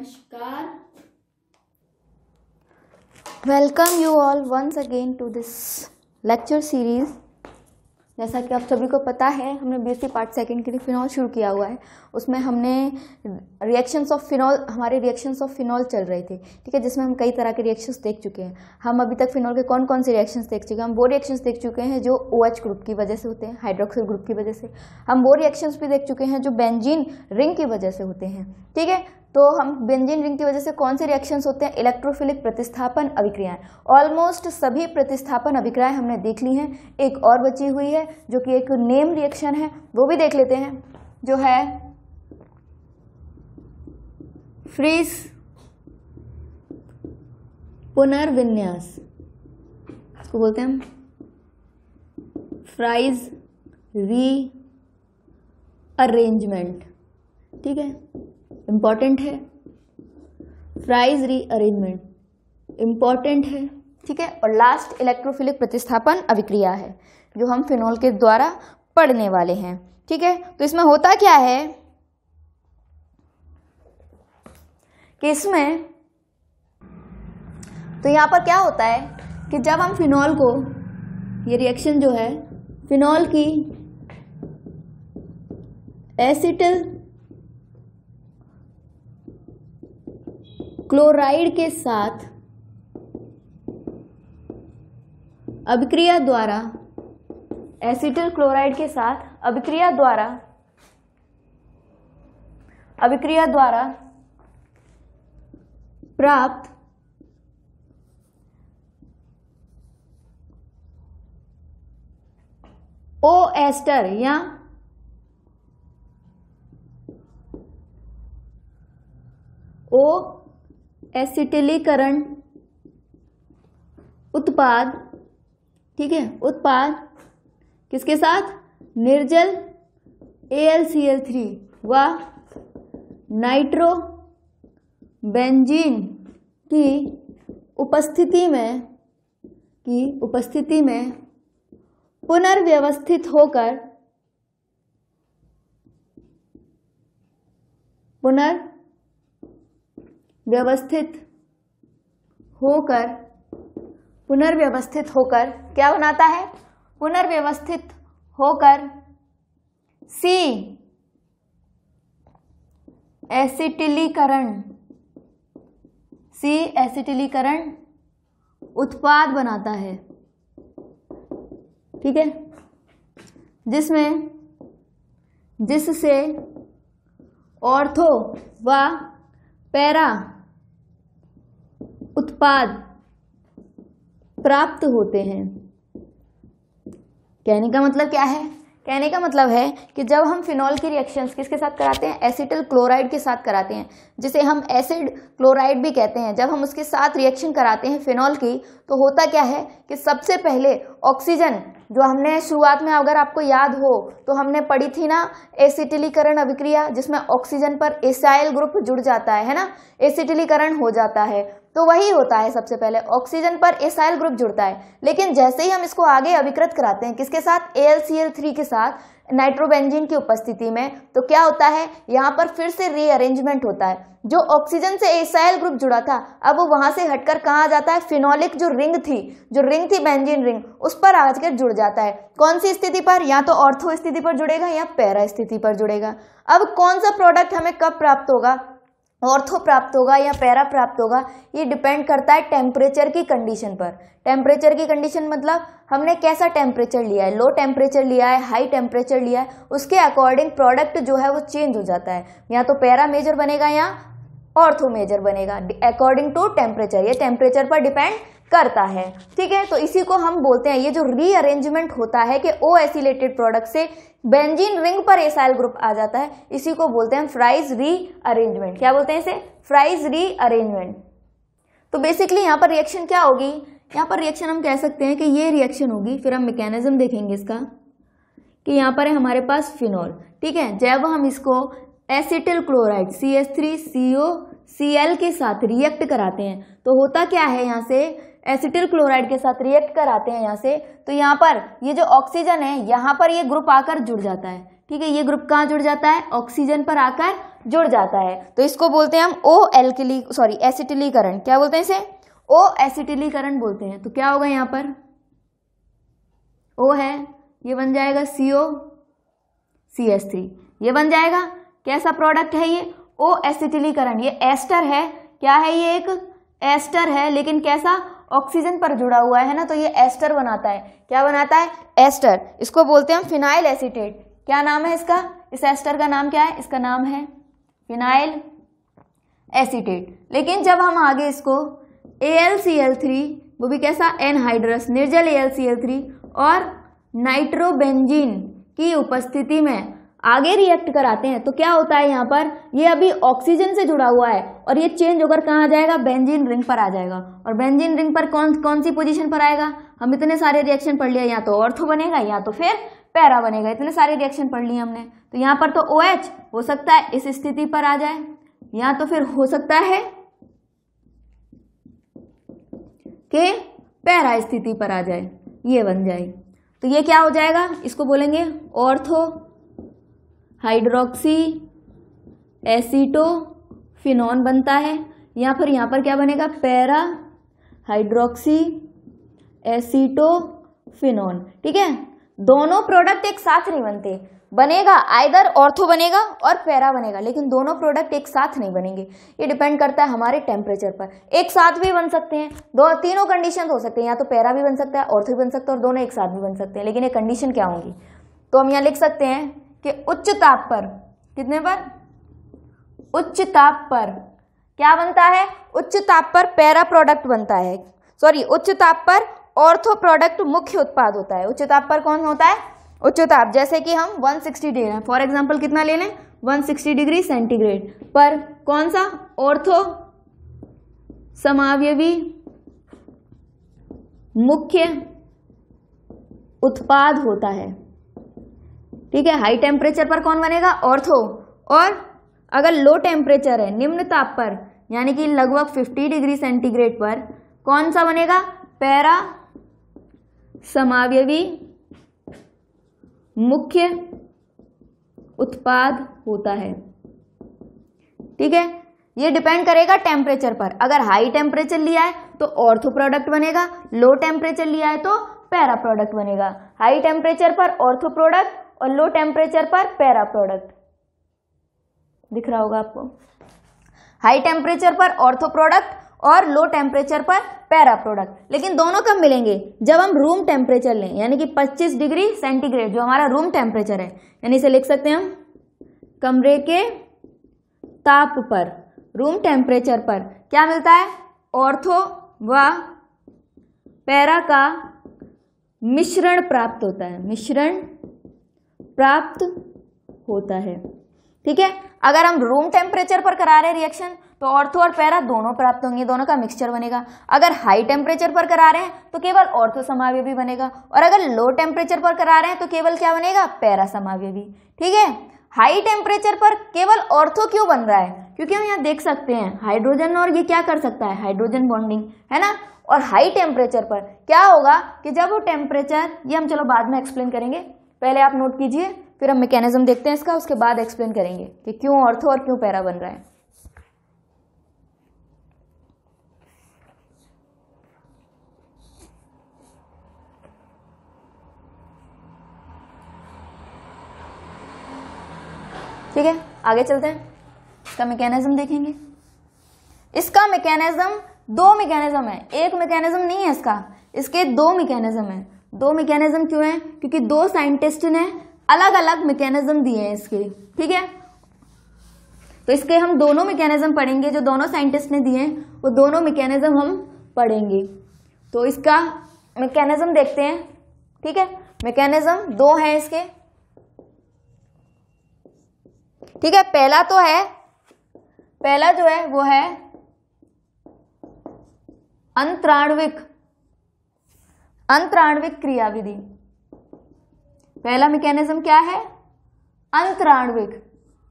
नमस्कार welcome you all once again to this lecture series जैसा कि आप सभी को पता है हमने बीएससी पार्ट सेकंड के लिए फ़िनॉल शुरू किया हुआ है उसमें हमने रिएक्शंस ऑफ फिनॉल हमारे रिएक्शंस ऑफ फिनॉल चल रहे थे ठीक है जिसमें हम कई तरह के रिएक्शंस देख चुके हैं हम अभी तक फिनॉल के कौन कौन से रिएक्शंस देख चुके हैं हम वो रिएक्शंस देख चुके हैं जो ओ OH ग्रुप की वजह से होते हैं हाइड्रोक्सिल ग्रुप की वजह से हम वो रिएक्शंस भी देख चुके हैं जो बेंजीन रिंग की वजह से होते हैं ठीक है तो हम बेंजीन रिंग की वजह से कौन से रिएक्शंस होते हैं इलेक्ट्रोफिलिक प्रतिस्थापन अभिक्रियाएं ऑलमोस्ट सभी प्रतिस्थापन अभिक्रियाएं हमने देख ली हैं एक और बची हुई है जो कि एक नेम रिएक्शन है वो भी देख लेते हैं जो है फ्रीज पुनर्विन्यास इसको बोलते हैं हम फ्राइज री अरेंजमेंट ठीक है इम्पॉर्टेंट है फ्राइज रीअरेंजमेंट इम्पॉर्टेंट है ठीक है और लास्ट इलेक्ट्रोफिलिक प्रतिस्थापन अभिक्रिया है जो हम फिनोल के द्वारा पढ़ने वाले हैं ठीक है तो इसमें होता क्या है कि इसमें तो यहाँ पर क्या होता है कि जब हम फिनॉल को ये रिएक्शन जो है फिनॉल की एसिटिल क्लोराइड के साथ अभिक्रिया द्वारा एसिटिल क्लोराइड के साथ अभिक्रिया द्वारा अभिक्रिया द्वारा प्राप्त ओ एस्टर या ओ एसिटिलीकरण उत्पाद ठीक है उत्पाद किसके साथ निर्जल एल थ्री व नाइट्रो बेंजीन की उपस्थिति में की उपस्थिति में पुनर्व्यवस्थित होकर पुनर् व्यवस्थित होकर पुनर्व्यवस्थित होकर क्या बनाता है पुनर्व्यवस्थित होकर सी एसिटिलीकरण सी एसिटिलीकरण उत्पाद बनाता है ठीक है जिसमें जिससे ऑर्थो व पैरा उत्पाद प्राप्त होते हैं कहने का मतलब क्या है कहने का मतलब है कि जब हम फिनॉल की रिएक्शंस किसके साथ कराते हैं एसिटल क्लोराइड के साथ कराते हैं जिसे हम एसिड क्लोराइड भी कहते हैं जब हम उसके साथ रिएक्शन कराते हैं फिनॉल की तो होता क्या है कि सबसे पहले ऑक्सीजन जो हमने शुरुआत में अगर आपको याद हो तो हमने पढ़ी थी ना एसिटिलीकरण अभिक्रिया जिसमें ऑक्सीजन पर एसाइल ग्रुप जुड़ जाता है, है ना एसिटिलीकरण हो जाता है तो वही होता है सबसे पहले ऑक्सीजन पर एसाइल ग्रुप जुड़ता है लेकिन जैसे ही हम इसको आगे अभिकृत कराते हैं किसके साथ ए के साथ नाइट्रोबेंजिन की उपस्थिति में तो क्या होता है यहाँ पर फिर से रीअरेंजमेंट होता है जो ऑक्सीजन से एसाइल ग्रुप जुड़ा था अब वो वहां से हटकर कहाँ जाता है फिनोलिक जो रिंग थी जो रिंग थी बेंजिन रिंग उस पर कर जुड़ जाता है कौन सी स्थिति पर या तो ऑर्थो स्थिति पर जुड़ेगा या पैरा स्थिति पर जुड़ेगा अब कौन सा प्रोडक्ट हमें कब प्राप्त होगा ऑर्थो प्राप्त होगा या पैरा प्राप्त होगा ये डिपेंड करता है टेम्परेचर की कंडीशन पर टेम्परेचर की कंडीशन मतलब हमने कैसा टेम्परेचर लिया है लो टेम्परेचर लिया है हाई टेम्परेचर लिया है उसके अकॉर्डिंग प्रोडक्ट जो है वो चेंज हो जाता है या तो पैरा मेजर बनेगा या ऑर्थो मेजर बनेगा अकॉर्डिंग टू टेम्परेचर ये टेम्परेचर पर डिपेंड करता है ठीक है तो इसी को हम बोलते हैं ये जो रीअरेंजमेंट होता है कि ओ एसिलेटेड प्रोडक्ट से बेंजीन रिंग पर एसाइल ग्रुप आ जाता है इसी को बोलते हैं फ्राइज रीअरेंजमेंट क्या बोलते हैं इसे फ्राइज रीअरेंजमेंट तो बेसिकली यहां पर रिएक्शन क्या होगी यहां पर रिएक्शन हम कह सकते हैं कि ये रिएक्शन होगी फिर हम मैकेनिज्म देखेंगे इसका कि यहां पर है हमारे पास फिनॉल ठीक है जब हम इसको acetyl chloride C S three C O C L के साथ रिएक्ट कराते हैं तो होता क्या है यहाँ से एसिटिल क्लोराइड के साथ रिएक्ट कराते हैं यहाँ से तो यहाँ पर ये जो ऑक्सीजन है यहाँ पर ये ग्रुप आकर जुड़ जाता है ठीक है ये ग्रुप कहाँ जुड़ जाता है ऑक्सीजन पर आकर जुड़ जाता है तो इसको बोलते हैं हम ओ एल्किली सॉरी एसिटिलीकरण क्या बोलते हैं इसे ओ एसिटिलीकरण बोलते हैं तो क्या होगा यहाँ पर ओ है ये बन जाएगा C O C S three ये बन जाएगा कैसा प्रोडक्ट है ये ओ एसिटिलीकरण ये एस्टर है क्या है ये एक एस्टर है लेकिन कैसा ऑक्सीजन पर जुड़ा हुआ है ना तो ये एस्टर बनाता है क्या बनाता है एस्टर इसको बोलते हैं हम फिनाइल एसिटेट क्या नाम है इसका इस एस्टर का नाम क्या है इसका नाम है फिनाइल एसिटेट लेकिन जब हम आगे इसको A L C L three वो भी कैसा एनहाइड्रस निर्जल A L C L three और नाइट्रोबेंजीन की उपस्थिति में आगे रिएक्ट कराते हैं तो क्या होता है यहाँ पर ये अभी ऑक्सीजन से जुड़ा हुआ है और ये चेंज होकर कहाँ आ जाएगा बेंजीन रिंग पर आ जाएगा और बेंजीन रिंग पर कौन कौन सी पोजीशन पर आएगा हम इतने सारे रिएक्शन पढ़ लिए या तो ऑर्थो बनेगा या तो फिर पैरा बनेगा इतने सारे रिएक्शन पढ़ लिए हमने तो यहाँ पर तो ओ OH हो सकता है इस स्थिति पर आ जाए या तो फिर हो सकता है कि पैरा स्थिति पर आ जाए ये बन जाए तो ये क्या हो जाएगा इसको बोलेंगे ऑर्थो हाइड्रोक्सी फिनॉन बनता है यहाँ पर यहाँ पर क्या बनेगा पैरा हाइड्रोक्सी एसीटोफिनॉन ठीक है दोनों प्रोडक्ट एक साथ नहीं बनते बनेगा आइदर ऑर्थो बनेगा और पैरा बनेगा लेकिन दोनों प्रोडक्ट एक साथ नहीं बनेंगे ये डिपेंड करता है हमारे टेम्परेचर पर एक साथ भी बन सकते हैं दो तीनों कंडीशन हो सकते हैं या तो पैरा भी बन सकता है ऑर्थो भी बन सकता है और दोनों एक साथ भी बन सकते हैं लेकिन ये कंडीशन क्या होंगी तो हम यहाँ लिख सकते हैं कि उच्च ताप पर कितने पर उच्च ताप पर क्या बनता है उच्च ताप पर पैरा प्रोडक्ट बनता है सॉरी उच्च ताप पर ऑर्थो प्रोडक्ट मुख्य उत्पाद होता है उच्च ताप पर कौन होता है उच्च ताप जैसे कि हम 160 डिग्री फॉर एग्जाम्पल कितना ले लें 160 डिग्री सेंटीग्रेड पर कौन सा ऑर्थो समावयवी मुख्य उत्पाद होता है ठीक है हाई टेम्परेचर पर कौन बनेगा ऑर्थो और अगर लो टेम्परेचर है निम्न ताप पर यानी कि लगभग 50 डिग्री सेंटीग्रेड पर कौन सा बनेगा पैरा समावयवी मुख्य उत्पाद होता है ठीक है ये डिपेंड करेगा टेम्परेचर पर अगर हाई टेम्परेचर लिया है तो ऑर्थो प्रोडक्ट बनेगा लो टेम्परेचर लिया है तो पैरा प्रोडक्ट बनेगा हाई टेम्परेचर पर ऑर्थो प्रोडक्ट और लो टेम्परेचर पर पैरा प्रोडक्ट दिख रहा होगा आपको हाई टेम्परेचर पर ऑर्थो प्रोडक्ट और लो टेम्परेचर पर पैरा प्रोडक्ट लेकिन दोनों कब मिलेंगे जब हम रूम टेम्परेचर लें यानी कि 25 डिग्री सेंटीग्रेड जो हमारा रूम टेम्परेचर है यानी इसे लिख सकते हैं हम कमरे के ताप पर रूम टेम्परेचर पर क्या मिलता है ऑर्थो व पैरा का मिश्रण प्राप्त होता है मिश्रण प्राप्त होता है ठीक है अगर हम रूम टेम्परेचर पर करा रहे रिएक्शन तो ऑर्थो और पैरा दोनों प्राप्त होंगे दोनों का मिक्सचर बनेगा अगर हाई टेम्परेचर पर करा रहे हैं तो केवल ऑर्थो समावय भी बनेगा और अगर लो टेम्परेचर पर करा रहे हैं तो केवल क्या बनेगा पैरा समावय भी ठीक है हाई टेम्परेचर पर केवल ऑर्थो क्यों बन रहा है क्योंकि हम यहाँ देख सकते हैं हाइड्रोजन और ये क्या कर सकता है हाइड्रोजन बॉन्डिंग है ना और हाई टेम्परेचर पर क्या होगा कि जब वो टेम्परेचर ये हम चलो बाद में एक्सप्लेन करेंगे पहले आप नोट कीजिए फिर हम मैकेनिज्म देखते हैं इसका उसके बाद एक्सप्लेन करेंगे कि क्यों ऑर्थो और क्यों पैरा बन रहा है ठीक है आगे चलते हैं इसका मैकेनिज्म देखेंगे इसका मैकेनिज्म दो मैकेनिज्म है एक मैकेनिज्म नहीं है इसका इसके दो मैकेनिज्म है दो मैकेनिज्म क्यों है क्योंकि दो साइंटिस्ट ने अलग अलग मैकेनिज्म दिए हैं इसके ठीक है तो इसके हम दोनों मैकेनिज्म पढ़ेंगे जो दोनों साइंटिस्ट ने दिए हैं वो दोनों मैकेनिज्म हम पढ़ेंगे तो इसका मैकेनिज्म देखते हैं ठीक है मैकेनिज्म दो हैं इसके ठीक है पहला तो है पहला जो है वो है अंतराणविक अंतराणविक क्रियाविधि पहला मैकेनिज्म क्या है अंतराणविक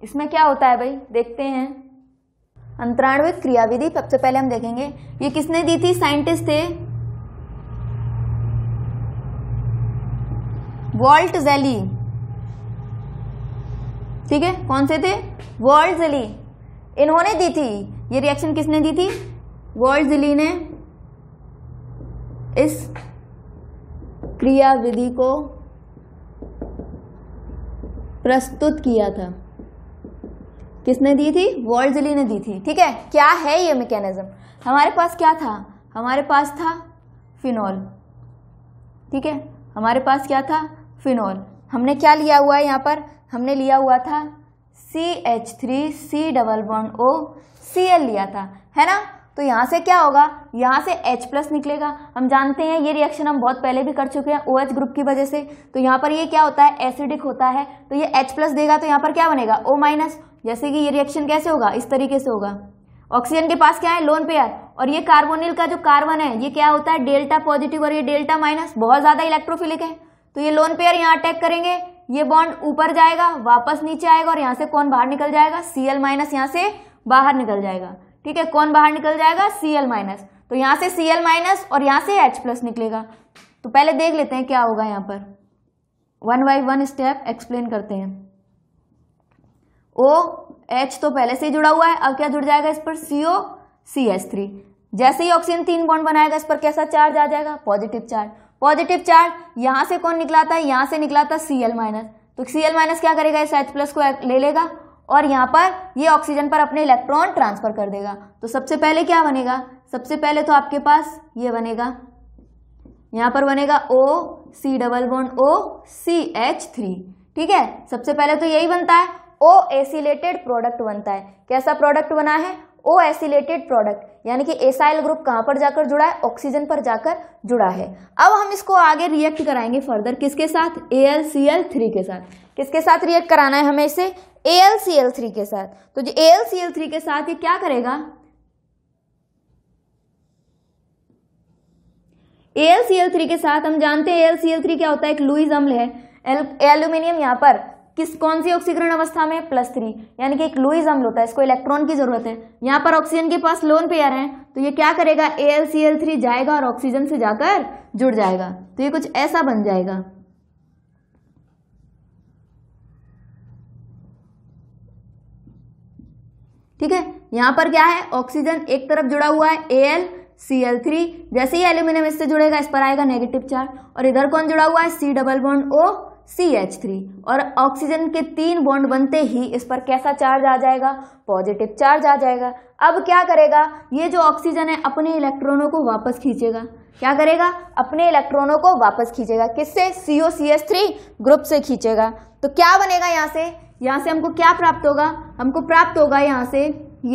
इसमें क्या होता है भाई देखते हैं अंतराणविक क्रियाविधि सबसे पहले हम देखेंगे ये किसने दी थी साइंटिस्ट थे वॉल्ट जेली ठीक है कौन से थे वॉल्ट जेली इन्होंने दी थी ये रिएक्शन किसने दी थी वॉल्ट जेली ने इस क्रिया विधि को प्रस्तुत किया था किसने दी थी वॉल्डली ने दी थी ठीक है क्या है ये मैकेनिज्म हमारे पास क्या था हमारे पास था फिनॉल ठीक है हमारे पास क्या था फिनॉल हमने क्या लिया हुआ है यहाँ पर हमने लिया हुआ था C H three C double one O C L लिया था है ना तो यहाँ से क्या होगा यहाँ से H प्लस निकलेगा हम जानते हैं ये रिएक्शन हम बहुत पहले भी कर चुके हैं OH ग्रुप की वजह से तो यहाँ पर ये क्या होता है एसिडिक होता है तो ये H प्लस देगा तो यहाँ पर क्या बनेगा O माइनस जैसे कि ये रिएक्शन कैसे होगा इस तरीके से होगा ऑक्सीजन के पास क्या है लोन पेयर और ये कार्बोनिल का जो कार्बन है ये क्या होता है डेल्टा पॉजिटिव और ये डेल्टा माइनस बहुत ज़्यादा इलेक्ट्रोफिलिक है तो ये लोन पेयर यहाँ अटैक करेंगे ये बॉन्ड ऊपर जाएगा वापस नीचे आएगा और यहाँ से कौन बाहर निकल जाएगा सी एल माइनस यहाँ से बाहर निकल जाएगा ठीक है कौन बाहर निकल जाएगा सी एल माइनस तो यहां से सी एल माइनस और यहां से एच प्लस निकलेगा तो पहले देख लेते हैं क्या होगा यहां पर one by one step explain करते हैं ओ एच तो पहले से ही जुड़ा हुआ है अब क्या जुड़ जाएगा इस पर सी ओ सी एच थ्री जैसे ही ऑक्सीजन तीन बॉन्ड बनाएगा इस पर कैसा चार्ज आ जाएगा पॉजिटिव चार्ज पॉजिटिव चार्ज यहां से कौन निकला था यहां से निकला था सी एल माइनस तो सी एल माइनस क्या करेगा इस एच प्लस को ले लेगा और यहाँ पर ये ऑक्सीजन पर अपने इलेक्ट्रॉन ट्रांसफर कर देगा तो सबसे पहले क्या बनेगा सबसे पहले तो आपके पास ये बनेगा यहाँ पर बनेगा O C double bond O C H three ठीक है सबसे पहले तो यही बनता है ओ एसिलेटेड प्रोडक्ट बनता है कैसा प्रोडक्ट बना है ओ एसिलेटेड प्रोडक्ट यानी कि एसाइल ग्रुप कहाँ पर जाकर जुड़ा है ऑक्सीजन पर जाकर जुड़ा है अब हम इसको आगे रिएक्ट कराएंगे फर्दर किसके साथ A L C L three के साथ किसके साथ रिएक्ट कराना है हमें इसे A L C L three के साथ तो जो A L C L three के साथ ये क्या करेगा A L C L three के साथ हम जानते हैं A L C L three क्या होता है एक लुइज अम्ल है एल्यूमिनियम यहां पर किस कौन सी ऑक्सीकरण अवस्था में प्लस थ्री यानी कि एक लुइज अम्ल होता है इसको इलेक्ट्रॉन की जरूरत है यहां पर ऑक्सीजन के पास लोन पेयर है तो ये क्या करेगा A L C L three जाएगा और ऑक्सीजन से जाकर जुड़ जाएगा तो ये कुछ ऐसा बन जाएगा ठीक है यहाँ पर क्या है ऑक्सीजन एक तरफ जुड़ा हुआ है A L C L three जैसे ही एल्यूमिनियम इससे जुड़ेगा इस पर आएगा नेगेटिव चार्ज और इधर कौन जुड़ा हुआ है C double bond O C H three और ऑक्सीजन के तीन बॉन्ड बनते ही इस पर कैसा चार्ज आ जाएगा पॉजिटिव चार्ज आ जाएगा अब क्या करेगा ये जो ऑक्सीजन है अपने इलेक्ट्रॉनों को वापस खींचेगा क्या करेगा अपने इलेक्ट्रॉनों को वापस खींचेगा किससे C O C S three group से खींचेगा तो क्या बनेगा यहाँ से यहाँ से हमको क्या प्राप्त होगा हमको प्राप्त होगा यहाँ से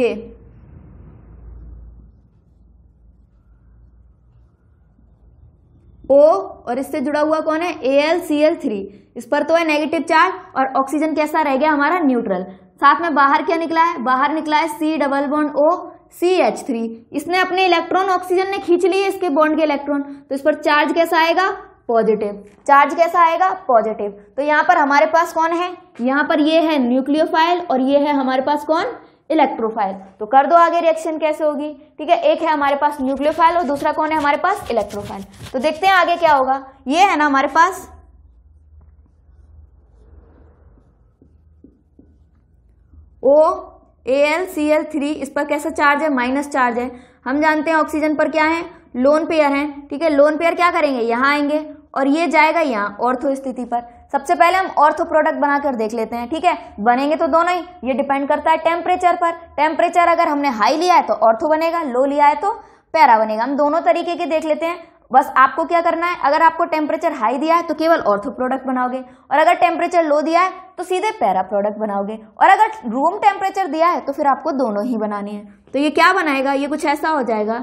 ये O और इससे जुड़ा हुआ कौन है A L C L three इस पर तो है नेगेटिव चार्ज और ऑक्सीजन कैसा रह गया हमारा न्यूट्रल साथ में बाहर क्या निकला है बाहर निकला है C double bond O C H three इसने अपने इलेक्ट्रॉन ऑक्सीजन ने खींच लिए इसके बॉन्ड के इलेक्ट्रॉन तो इस पर चार्ज कैसा आएगा पॉजिटिव चार्ज कैसा आएगा पॉजिटिव तो यहाँ पर हमारे पास कौन है यहाँ पर ये है न्यूक्लियोफाइल और ये है हमारे पास कौन इलेक्ट्रोफाइल तो कर दो आगे रिएक्शन कैसे होगी ठीक है एक है हमारे पास न्यूक्लियोफाइल और दूसरा कौन है हमारे पास इलेक्ट्रोफाइल तो देखते हैं आगे क्या होगा ये है ना हमारे पास O A L C L three इस पर कैसा चार्ज है माइनस चार्ज है हम जानते हैं ऑक्सीजन पर क्या है लोन पेयर है ठीक है लोन पेयर क्या करेंगे यहाँ आएंगे और ये जाएगा यहाँ ऑर्थो स्थिति पर सबसे पहले हम ऑर्थो प्रोडक्ट बनाकर देख लेते हैं ठीक है बनेंगे तो दोनों ही ये डिपेंड करता है टेम्परेचर पर टेम्परेचर अगर हमने हाई लिया है तो ऑर्थो बनेगा लो लिया है तो पैरा बनेगा हम दोनों तरीके के देख लेते हैं बस आपको क्या करना है अगर आपको टेम्परेचर हाई दिया है तो केवल ऑर्थो प्रोडक्ट बनाओगे और अगर टेम्परेचर लो दिया है तो सीधे पैरा प्रोडक्ट बनाओगे और अगर रूम टेम्परेचर दिया है तो फिर आपको दोनों ही बनाने हैं तो ये क्या बनाएगा ये कुछ ऐसा हो जाएगा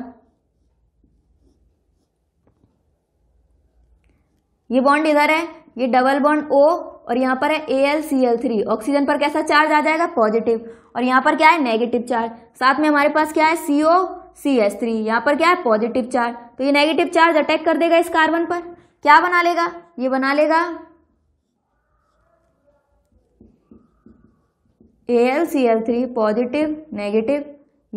ये बॉन्ड इधर है ये डबल बॉन्ड ओ और यहां पर है A L C L three oxygen पर कैसा चार्ज आ जाएगा पॉजिटिव और यहां पर क्या है नेगेटिव चार्ज साथ में हमारे पास क्या है सीओ सी एस थ्री यहाँ पर क्या है पॉजिटिव चार्ज तो ये नेगेटिव चार्ज अटैक कर देगा इस कार्बन पर क्या बना लेगा ये बना लेगा A L C L three positive negative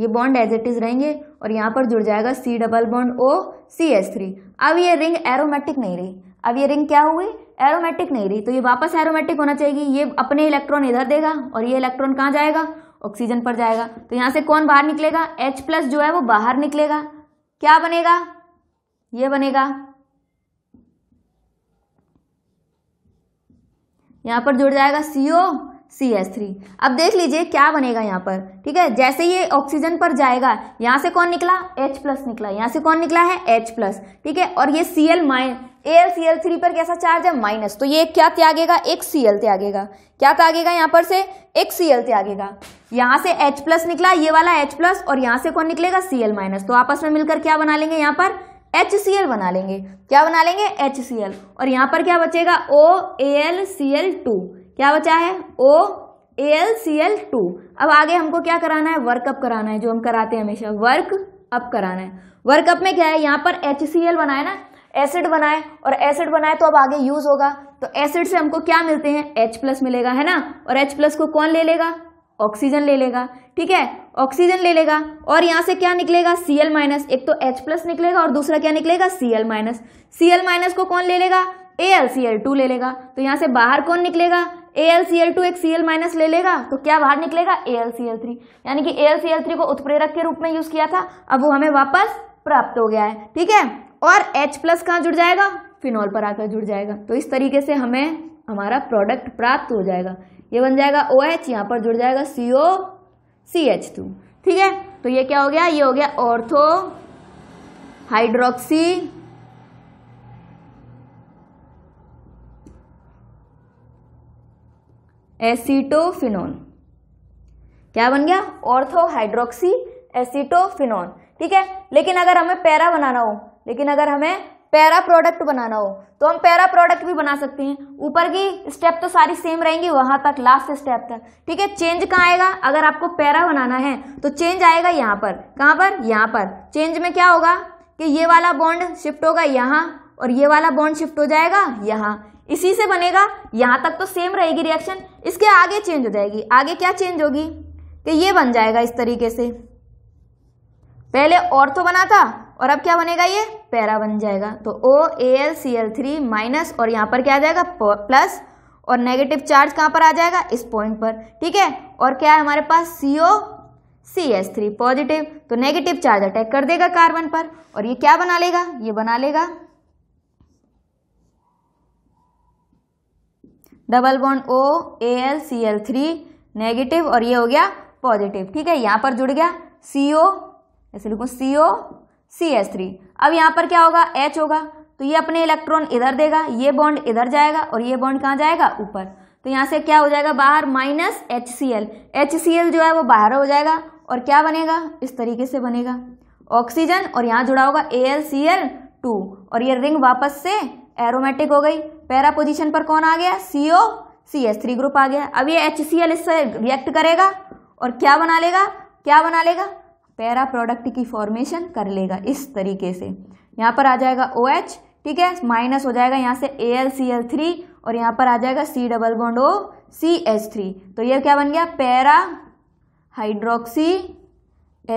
ये बॉन्ड एज इट इज रहेंगे और यहाँ पर जुड़ जाएगा C double bond O C S three अब ये रिंग एरोमेटिक नहीं रही अब ये रिंग क्या हुई एरोमेटिक नहीं रही तो ये वापस एरोमेटिक होना चाहिए ये अपने इलेक्ट्रॉन इधर देगा और ये इलेक्ट्रॉन कहाँ जाएगा ऑक्सीजन पर जाएगा तो यहाँ से कौन बाहर निकलेगा एच प्लस जो है वो बाहर निकलेगा क्या बनेगा ये बनेगा यहाँ पर जुड़ जाएगा सीओ सी एस थ्री अब देख लीजिए क्या बनेगा यहाँ पर ठीक है जैसे ये ऑक्सीजन पर जाएगा यहाँ से कौन निकला H प्लस निकला यहाँ से कौन निकला है H प्लस ठीक है और ये C L minus L C L three पर कैसा चार्ज है माइनस तो ये क्या त्यागेगा एक सी एल त्यागेगा क्या त्यागेगा यहाँ पर से एक सी एल त्यागेगा यहाँ से H प्लस निकला ये वाला H प्लस और यहाँ से कौन निकलेगा सी एल माइनस तो आपस में मिलकर क्या बना लेंगे यहाँ पर एच सी एल बना लेंगे क्या बना लेंगे एच सी एल और यहाँ पर क्या बचेगा O A L C L two क्या बचा है O A L C L two अब आगे हमको क्या कराना है वर्कअप कराना है जो हम कराते हैं हमेशा वर्क अप कराना है वर्कअप में क्या है यहाँ पर एच सी एल बना है ना एसिड बनाए और एसिड बनाए तो अब आगे यूज होगा तो एसिड से हमको क्या मिलते हैं एच प्लस मिलेगा है ना और एच प्लस को कौन ले लेगा ऑक्सीजन ले लेगा ठीक है ऑक्सीजन ले लेगा और यहाँ से क्या निकलेगा सी एल माइनस एक तो एच प्लस निकलेगा और दूसरा क्या निकलेगा C L minus C L minus को कौन ले लेगा A L C L two ले लेगा तो यहाँ से बाहर कौन निकलेगा A L C L two एक सी एल माइनस ले लेगा तो क्या बाहर निकलेगा A L C L three यानी कि A L C L three को उत्प्रेरक के रूप में यूज किया था अब वो हमें वापस प्राप्त हो गया है ठीक है और H प्लस कहाँ जुड़ जाएगा फिनॉल पर आकर जुड़ जाएगा तो इस तरीके से हमें हमारा प्रोडक्ट प्राप्त हो जाएगा ये बन जाएगा ओ OH यहाँ पर जुड़ जाएगा C O C H to ठीक है तो ये क्या हो गया ये हो गया ऑर्थो हाइड्रोक्सी एसीटोफिनोन क्या बन गया ऑर्थो हाइड्रोक्सी एसीटोफिनोन ठीक है लेकिन अगर हमें पैरा बनाना हो लेकिन अगर हमें पैरा प्रोडक्ट बनाना हो तो हम पैरा प्रोडक्ट भी बना सकते हैं ऊपर की स्टेप तो सारी सेम रहेंगी वहां तक लास्ट स्टेप तक ठीक है चेंज कहाँ आएगा अगर आपको पैरा बनाना है तो चेंज आएगा यहाँ पर कहाँ पर यहाँ पर चेंज में क्या होगा कि ये वाला बॉन्ड शिफ्ट होगा यहाँ और ये वाला बॉन्ड शिफ्ट हो जाएगा यहाँ इसी से बनेगा यहाँ तक तो सेम रहेगी रिएक्शन इसके आगे चेंज हो जाएगी आगे क्या चेंज होगी कि ये बन जाएगा इस तरीके से पहले ऑर्थो तो बना था और अब क्या बनेगा ये पैरा बन जाएगा तो O A L C L three minus और यहाँ पर क्या आ जाएगा प्लस और नेगेटिव चार्ज कहाँ पर आ जाएगा इस पॉइंट पर ठीक है और क्या है हमारे पास C O C S three positive तो नेगेटिव चार्ज अटैक कर देगा कार्बन पर और ये क्या बना लेगा ये बना लेगा double bond O A L C L three negative और ये हो गया पॉजिटिव ठीक है यहाँ पर जुड़ गया सी ओ ऐसे लिखो सी ओ सी एस थ्री अब यहाँ पर क्या होगा एच होगा तो ये अपने इलेक्ट्रॉन इधर देगा ये बॉन्ड इधर जाएगा और ये बॉन्ड कहाँ जाएगा ऊपर तो यहाँ से क्या हो जाएगा बाहर minus H C L H C L जो है वो बाहर हो जाएगा और क्या बनेगा इस तरीके से बनेगा ऑक्सीजन और यहाँ जुड़ा होगा A L C L two और ये रिंग वापस से एरोमेटिक हो गई पैरा पोजिशन पर कौन आ गया C O C S three group आ गया अब ये एच सी एल इससे रिएक्ट करेगा और क्या बना लेगा क्या बना लेगा पैरा प्रोडक्ट की फॉर्मेशन कर लेगा इस तरीके से यहाँ पर आ जाएगा ओ OH, ठीक है माइनस हो जाएगा यहाँ से A L C L three और यहाँ पर आ जाएगा C double bond O C H three तो ये क्या बन गया पैरा हाइड्रोक्सी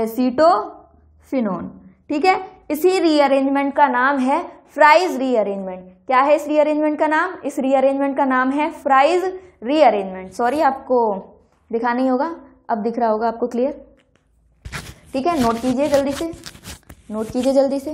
एसीटोफिनोन ठीक है इसी रीअरेंजमेंट का नाम है फ्राइज रीअरेंजमेंट क्या है इस रीअरेंजमेंट का नाम इस रीअरेंजमेंट का नाम है फ्राइज रीअरेंजमेंट सॉरी आपको दिखा नहीं होगा अब दिख रहा होगा आपको क्लियर ठीक है नोट कीजिए जल्दी से नोट कीजिए जल्दी से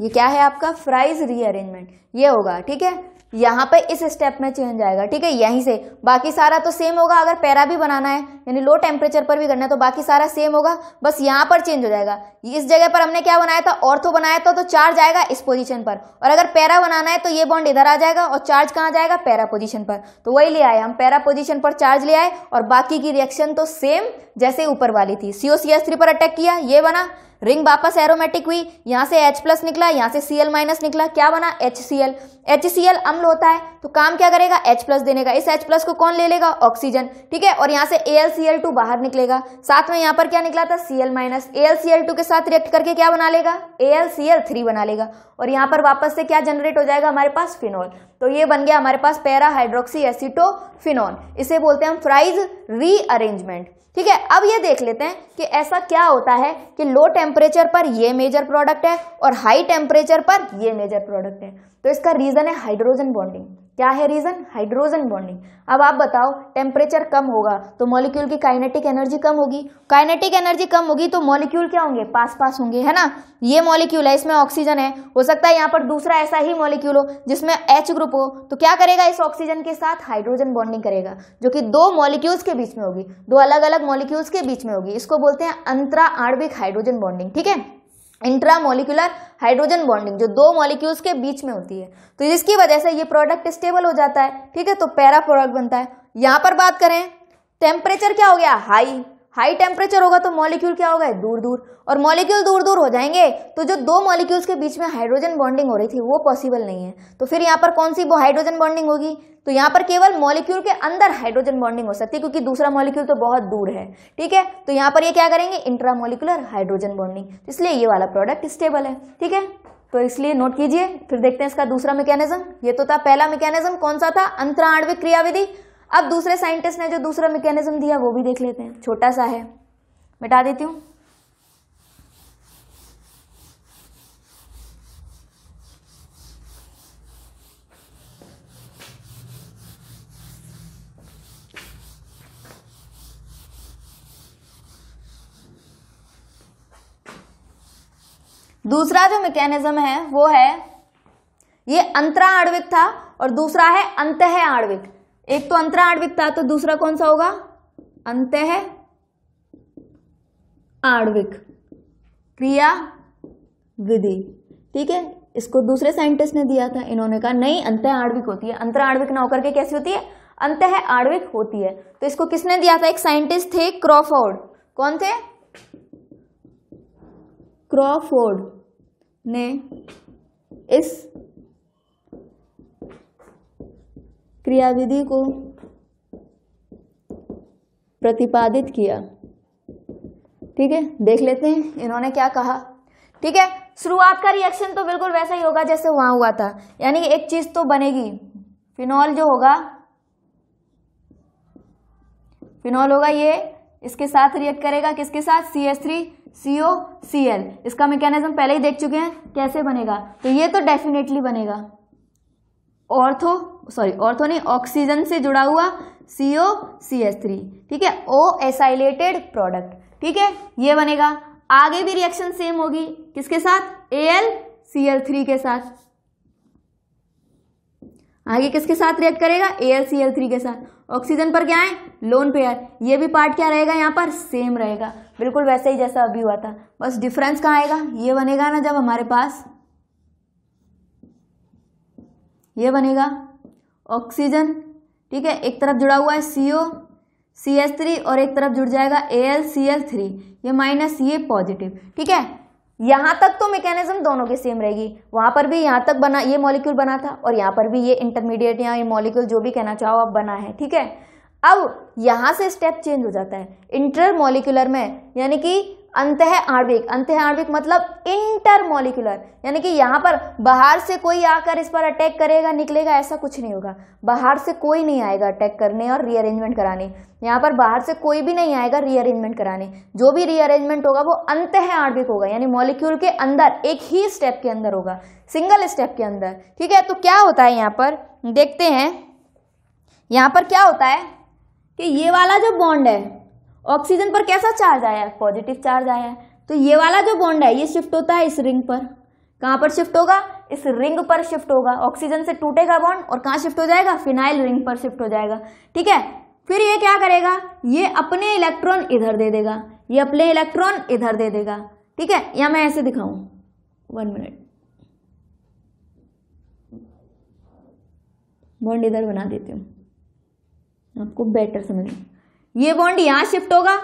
ये क्या है आपका फ्राइज रीअरेंजमेंट ये होगा ठीक है यहाँ पे इस स्टेप में चेंज आएगा ठीक है यहीं से बाकी सारा तो सेम होगा अगर पैरा भी बनाना है यानी लो टेम्परेचर पर भी करना है तो बाकी सारा सेम होगा बस यहाँ पर चेंज हो जाएगा इस जगह पर हमने क्या बनाया था ऑर्थो बनाया था तो चार्ज आएगा इस पोजीशन पर और अगर पैरा बनाना है तो ये बॉन्ड इधर आ जाएगा और चार्ज कहाँ जाएगा पैरा पोजिशन पर तो वही ले आए हम पैरा पोजिशन पर चार्ज ले आए और बाकी की रिएक्शन तो सेम जैसे ऊपर वाली थी सी थ्री पर अटैक किया ये बना रिंग वापस एरोमेटिक हुई यहाँ से H प्लस निकला यहाँ से Cl माइनस निकला क्या बना HCl HCl अम्ल होता है तो काम क्या करेगा H प्लस देने का इस H प्लस को कौन ले लेगा ऑक्सीजन ठीक है और यहाँ से AlCl2 बाहर निकलेगा साथ में यहाँ पर क्या निकला था Cl माइनस AlCl2 के साथ रिएक्ट करके क्या बना लेगा AlCl3 बना लेगा और यहाँ पर वापस से क्या जनरेट हो जाएगा हमारे पास फिनॉल तो ये बन गया हमारे पास पैरा हाइड्रोक्सी एसिटोफिनोन इसे बोलते हैं हम फ्राइज रीअरेंजमेंट ठीक है अब ये देख लेते हैं कि ऐसा क्या होता है कि लो टेम्परेचर पर ये मेजर प्रोडक्ट है और हाई टेम्परेचर पर ये मेजर प्रोडक्ट है तो इसका रीज़न है हाइड्रोजन बॉन्डिंग क्या है रीजन हाइड्रोजन बॉन्डिंग अब आप बताओ टेम्परेचर कम होगा तो मॉलिक्यूल की काइनेटिक एनर्जी कम होगी काइनेटिक एनर्जी कम होगी तो मॉलिक्यूल क्या होंगे पास पास होंगे है ना ये मॉलिक्यूल है इसमें ऑक्सीजन है हो सकता है यहाँ पर दूसरा ऐसा ही मॉलिक्यूल हो जिसमें एच ग्रुप हो तो क्या करेगा इस ऑक्सीजन के साथ हाइड्रोजन बॉन्डिंग करेगा जो कि दो मॉलिक्यूल्स के बीच में होगी दो अलग अलग मॉलिक्यूल्स के बीच में होगी इसको बोलते हैं अंतरा आणविक हाइड्रोजन बॉन्डिंग ठीक है इंट्रा मोलिकुलर हाइड्रोजन बॉन्डिंग जो दो मॉलिक्यूल्स के बीच में होती है तो जिसकी वजह से ये प्रोडक्ट स्टेबल हो जाता है ठीक है तो पैरा प्रोडक्ट बनता है यहाँ पर बात करें टेम्परेचर क्या हो गया हाई हाई टेम्परेचर होगा तो मॉलिक्यूल क्या होगा दूर दूर और मॉलिक्यूल दूर दूर हो जाएंगे तो जो दो मॉलिक्यूल्स के बीच में हाइड्रोजन बॉन्डिंग हो रही थी वो पॉसिबल नहीं है तो फिर यहाँ पर कौन सी वो हाइड्रोजन बॉन्डिंग होगी तो यहाँ पर केवल मॉलिक्यूल के अंदर हाइड्रोजन बॉन्डिंग हो सकती है क्योंकि दूसरा मॉलिक्यूल तो बहुत दूर है ठीक है तो यहाँ पर ये क्या करेंगे इंट्रामोलिकुलर हाइड्रोजन बॉन्डिंग इसलिए ये वाला प्रोडक्ट स्टेबल है ठीक है तो इसलिए नोट कीजिए फिर देखते हैं इसका दूसरा मैकेनिज्म ये तो था पहला मैकेनिज्म कौन सा था अंतराणविक क्रियाविधि अब दूसरे साइंटिस्ट ने जो दूसरा मैकेनिज्म दिया वो भी देख लेते हैं छोटा सा है मिटा देती हूँ दूसरा जो मैकेनिज्म है वो है ये अंतरा आणविक था और दूसरा है अंत है आणविक एक तो अंतरा आणविक था तो दूसरा कौन सा होगा अंत है आणविक क्रिया विधि ठीक है इसको दूसरे साइंटिस्ट ने दिया था इन्होंने कहा नहीं अंत आणविक होती है अंतरा आणविक ना होकर के कैसी होती है अंत आणविक होती है तो इसको किसने दिया था एक साइंटिस्ट थे क्रॉफोर्ड कौन थे क्रॉफोर्ड ने इस क्रियाविधि को प्रतिपादित किया ठीक है देख लेते हैं इन्होंने क्या कहा ठीक है शुरुआत का रिएक्शन तो बिल्कुल वैसा ही होगा जैसे वहां हुआ था यानी एक चीज तो बनेगी फिनॉल जो होगा फिनॉल होगा ये इसके साथ रिएक्ट करेगा किसके साथ C S three C O C L इसका मैकेनिज्म पहले ही देख चुके हैं कैसे बनेगा तो ये तो डेफिनेटली बनेगा ऑर्थो सॉरी ऑर्थो नहीं ऑक्सीजन से जुड़ा हुआ सी ओ सी एस थ्री ठीक है ओ एसाइलेटेड प्रोडक्ट ठीक है ये बनेगा आगे भी रिएक्शन सेम होगी किसके साथ A L C L three के साथ आगे किसके साथ रिएक्ट करेगा A L C L three के साथ ऑक्सीजन पर क्या है लोन पेयर ये भी पार्ट क्या रहेगा यहाँ पर सेम रहेगा बिल्कुल वैसे ही जैसा अभी हुआ था बस डिफरेंस कहाँ आएगा ये बनेगा ना जब हमारे पास ये बनेगा ऑक्सीजन ठीक है एक तरफ जुड़ा हुआ है सी ओ सी एस थ्री और एक तरफ जुड़ जाएगा A L C L three ये माइनस ये पॉजिटिव ठीक है यहाँ तक तो मैकेनिज्म दोनों की सेम रहेगी वहाँ पर भी यहाँ तक बना ये मॉलिक्यूल बना था और यहाँ पर भी ये इंटरमीडिएट या ये मॉलिक्यूल जो भी कहना चाहो आप बना है ठीक है अब यहाँ से स्टेप चेंज हो जाता है इंटर मॉलिक्यूलर में यानी कि अंत आणविक अंत आणविक मतलब इंटरमोलिकुलर यानी कि यहाँ पर बाहर से कोई आकर इस पर अटैक करेगा निकलेगा ऐसा कुछ नहीं होगा बाहर से कोई नहीं आएगा अटैक करने और रीअरेंजमेंट कराने यहाँ पर बाहर से कोई भी नहीं आएगा रीअरेंजमेंट कराने जो भी रीअरेंजमेंट होगा वो अंत आणविक होगा यानी मॉलिक्यूल के अंदर एक ही स्टेप के अंदर होगा सिंगल स्टेप के अंदर ठीक है तो क्या होता है यहाँ पर देखते हैं यहाँ पर क्या होता है कि ये वाला जो बॉन्ड है ऑक्सीजन पर कैसा चार्ज आया है पॉजिटिव चार्ज आया है तो ये वाला जो बॉन्ड है ये शिफ्ट होता है इस रिंग पर कहाँ पर शिफ्ट होगा इस रिंग पर शिफ्ट होगा ऑक्सीजन से टूटेगा बॉन्ड और कहाँ शिफ्ट हो जाएगा फिनाइल रिंग पर शिफ्ट हो जाएगा ठीक है फिर ये क्या करेगा ये अपने इलेक्ट्रॉन इधर दे देगा ये अपने इलेक्ट्रॉन इधर दे देगा ठीक है या मैं ऐसे दिखाऊं वन मिनट बॉन्ड इधर बना देती हूँ आपको बेटर समझ ये बॉन्ड यहाँ शिफ्ट होगा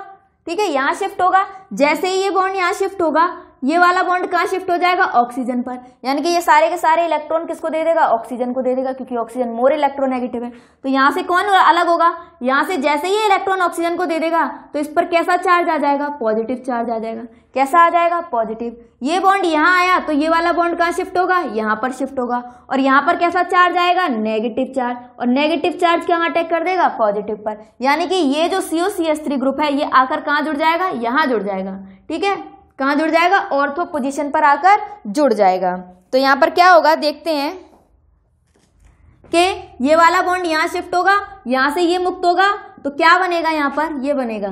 ठीक है यहाँ शिफ्ट होगा जैसे ही ये बॉन्ड यहाँ शिफ्ट होगा ये वाला बॉन्ड कहाँ शिफ्ट हो जाएगा ऑक्सीजन पर यानी कि ये सारे के सारे इलेक्ट्रॉन किसको दे देगा ऑक्सीजन को दे देगा क्योंकि ऑक्सीजन मोर इलेक्ट्रोनेगेटिव है तो यहाँ से कौन अलग होगा यहाँ से जैसे ही इलेक्ट्रॉन ऑक्सीजन को दे देगा तो इस पर कैसा चार्ज आ जाएगा पॉजिटिव चार्ज आ जाएगा कैसा आ जाएगा पॉजिटिव ये बॉन्ड यहाँ आया तो ये वाला बॉन्ड कहाँ शिफ्ट होगा यहाँ पर शिफ्ट होगा और यहाँ पर कैसा चार्ज आएगा नेगेटिव चार्ज और नेगेटिव चार्ज कहाँ अटैक कर देगा पॉजिटिव पर यानी कि ये जो सी ग्रुप है ये आकर कहाँ जुड़ जाएगा यहाँ जुड़ जाएगा ठीक है कहाँ जुड़ जाएगा ऑर्थो पोजीशन पर आकर जुड़ जाएगा तो यहाँ पर क्या होगा देखते हैं कि ये वाला बॉन्ड यहाँ शिफ्ट होगा यहाँ से ये मुक्त होगा तो क्या बनेगा यहाँ पर ये बनेगा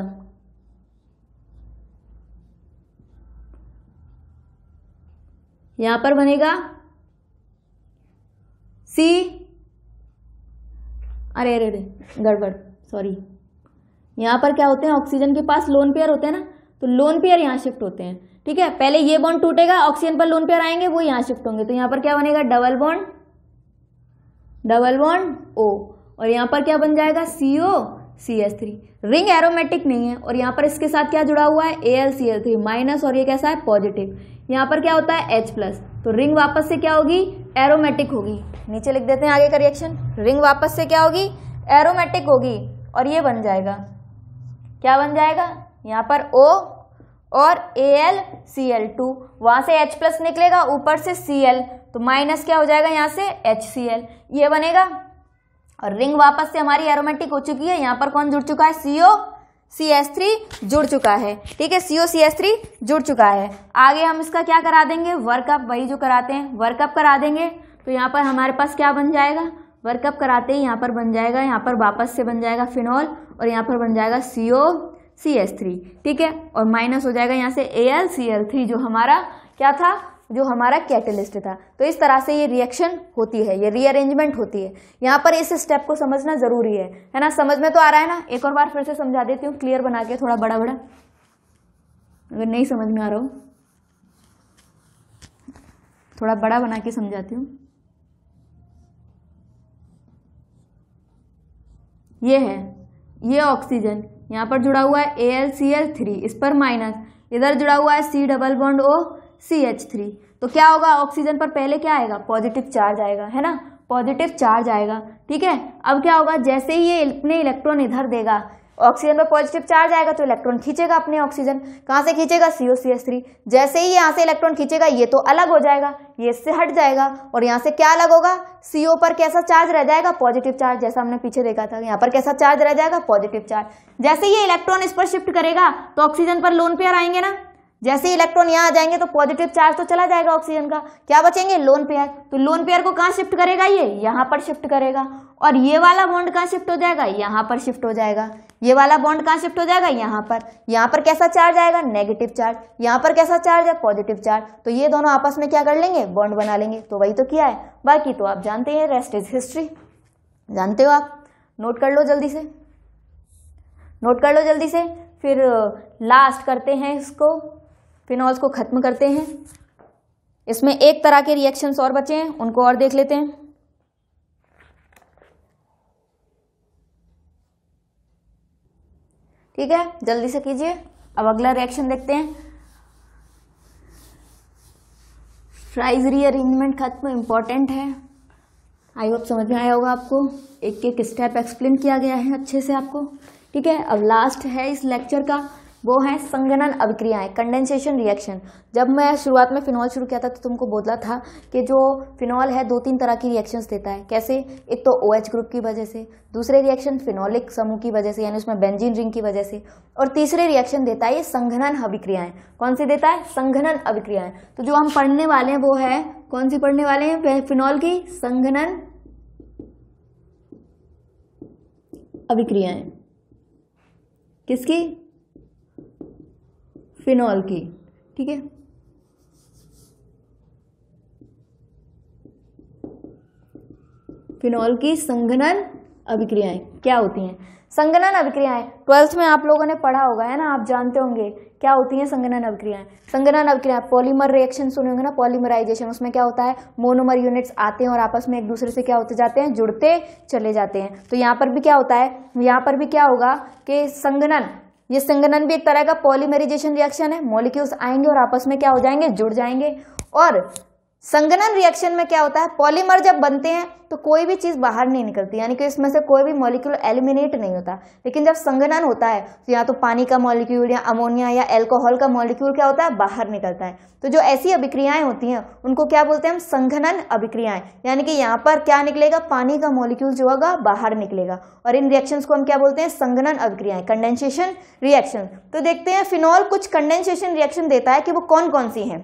यहां पर बनेगा सी अरे अरे अरे गड़बड़ सॉरी यहां पर क्या होते हैं ऑक्सीजन के पास लोन पेयर होते हैं ना तो लोन पेयर यहाँ शिफ्ट होते हैं ठीक है पहले ये बॉन्ड टूटेगा ऑक्सीजन पर लोन पेयर आएंगे वो यहाँ शिफ्ट होंगे तो यहाँ पर क्या बनेगा double bond double bond O और यहाँ पर क्या बन जाएगा C O C S three ring aromatic नहीं है और यहाँ पर इसके साथ क्या जुड़ा हुआ है A L C L three minus और ये कैसा है पॉजिटिव यहाँ पर क्या होता है एच प्लस तो रिंग वापस से क्या होगी एरोमेटिक होगी नीचे लिख देते हैं आगे का रिएक्शन रिंग वापस से क्या होगी एरोमेटिक होगी और ये बन जाएगा क्या बन जाएगा यहाँ पर O और A L C L two वहाँ से H प्लस निकलेगा ऊपर से सी एल तो माइनस क्या हो जाएगा यहाँ से एच सी एल ये बनेगा और रिंग वापस से हमारी एरोमेटिक हो चुकी है यहाँ पर कौन जुड़ चुका है सी ओ सी एस थ्री जुड़ चुका है ठीक है सी ओ सी एस थ्री जुड़ चुका है आगे हम इसका क्या करा देंगे वर्कअप वही जो कराते हैं वर्कअप करा देंगे तो यहाँ पर हमारे पास क्या बन जाएगा वर्कअप कराते ही यहाँ पर बन जाएगा यहाँ पर वापस से बन जाएगा फिनॉल और यहाँ पर बन जाएगा C O C S three ठीक है और माइनस हो जाएगा यहाँ से A L C L three जो हमारा क्या था जो हमारा कैटलिस्ट था तो इस तरह से ये रिएक्शन होती है ये रीअरेंजमेंट होती है यहाँ पर इस स्टेप को समझना ज़रूरी है है ना समझ में तो आ रहा है ना एक और बार फिर से समझा देती हूँ क्लियर बना के थोड़ा बड़ा बड़ा अगर नहीं समझ में आ रहा हूँ थोड़ा बड़ा बना के समझाती हूँ ये है ये ऑक्सीजन यहाँ पर जुड़ा हुआ है A L C L three इस पर माइनस इधर जुड़ा हुआ है C double bond O C H three तो क्या होगा ऑक्सीजन पर पहले क्या आएगा पॉजिटिव चार्ज आएगा है ना पॉजिटिव चार्ज आएगा ठीक है अब क्या होगा जैसे ही ये अपने इलेक्ट्रॉन इधर देगा ऑक्सीजन पर पॉजिटिव चार्ज आएगा तो इलेक्ट्रॉन खींचेगा अपने ऑक्सीजन कहाँ से खींचेगा सी ओ सी एस थ्री जैसे ही यहाँ से इलेक्ट्रॉन खींचेगा ये तो अलग हो जाएगा ये इससे हट जाएगा और यहाँ से क्या अलग होगा सी ओ पर कैसा चार्ज रह जाएगा पॉजिटिव चार्ज जैसा हमने पीछे देखा था यहाँ पर कैसा चार्ज रह जाएगा पॉजिटिव चार्ज जैसे ये इलेक्ट्रॉन इस पर शिफ्ट करेगा तो ऑक्सीजन पर लोन पेयर आएंगे ना जैसे ही इलेक्ट्रॉन यहाँ आ जाएंगे तो पॉजिटिव चार्ज तो चला जाएगा ऑक्सीजन का क्या बचेंगे लोन पेयर तो लोन पेयर को कहाँ शिफ्ट करेगा ये यहाँ पर शिफ्ट करेगा और ये वाला बॉन्ड कहाँ शिफ्ट हो जाएगा यहाँ पर शिफ्ट हो जाएगा ये वाला बॉन्ड कहाँ शिफ्ट हो जाएगा यहाँ पर यहाँ पर कैसा चार्ज आएगा नेगेटिव चार्ज यहाँ पर कैसा चार्ज है पॉजिटिव चार्ज तो ये दोनों आपस में क्या कर लेंगे बॉन्ड बना लेंगे तो वही तो किया है बाकी तो आप जानते हैं रेस्ट इज हिस्ट्री जानते हो आप नोट कर लो जल्दी से नोट कर लो जल्दी से फिर लास्ट uh, करते हैं इसको फिनॉल्स को ख़त्म करते हैं इसमें एक तरह के रिएक्शंस और बचे हैं उनको और देख लेते हैं ठीक है जल्दी से कीजिए अब अगला रिएक्शन देखते हैं प्राइज रीअरेंजमेंट खत्म इंपॉर्टेंट है आई होप समझ में आया होगा आपको एक एक स्टेप एक्सप्लेन किया गया है अच्छे से आपको ठीक है अब लास्ट है इस लेक्चर का वो हैं संगनन अभिक्रियाएं कंडेंसेशन रिएक्शन जब मैं शुरुआत में फिनॉल शुरू किया था तो तुमको बोला था कि जो फिनॉल है दो तीन तरह की रिएक्शंस देता है कैसे एक तो ओ ग्रुप की वजह से दूसरे रिएक्शन फिनॉलिक समूह की वजह से यानी उसमें बेंजीन रिंग की वजह से और तीसरे रिएक्शन देता है ये संघनन अभिक्रियाएं कौन सी देता है संघनन अभिक्रियाएं तो जो हम पढ़ने वाले हैं वो है कौन सी पढ़ने वाले हैं वह फिनॉल की संघनन अभिक्रियाएं किसकी फिनॉल की ठीक है फिनॉल की संघनन अभिक्रियाएं क्या होती हैं संगनन अभिक्रियाएं ट्वेल्थ में आप लोगों ने पढ़ा होगा है ना आप जानते होंगे क्या होती हैं संगनन अभिक्रियाएं संगनन अभिक्रियाएं पॉलीमर रिएक्शन सुने होंगे ना पॉलीमराइजेशन उसमें क्या होता है मोनोमर यूनिट्स आते हैं और आपस में एक दूसरे से क्या होते जाते हैं जुड़ते चले जाते हैं तो यहाँ पर भी क्या होता है यहाँ पर भी क्या होगा कि संगनन ये संगनन भी एक तरह का पॉलीमेरिजेशन रिएक्शन है मॉलिक्यूल्स आएंगे और आपस में क्या हो जाएंगे जुड़ जाएंगे और संगनन रिएक्शन में क्या होता है पॉलीमर जब बनते हैं तो कोई भी चीज़ बाहर नहीं निकलती यानी कि इसमें से कोई भी मॉलिक्यूल एलिमिनेट नहीं होता लेकिन जब संगनन होता है तो या तो पानी का मॉलिक्यूल या अमोनिया या एल्कोहल का मॉलिक्यूल क्या होता है बाहर निकलता है तो जो ऐसी अभिक्रियाएं होती हैं उनको क्या बोलते हैं हम संघनन अभिक्रियाएं यानी कि यहाँ पर क्या निकलेगा पानी का मॉलिक्यूल जो होगा बाहर निकलेगा और इन रिएक्शन को हम क्या बोलते हैं संघनन अभिक्रियाएं कंडेंसेशन रिएक्शन तो देखते हैं फिनॉल कुछ कंडेंसेशन रिएक्शन देता है कि वो कौन कौन सी है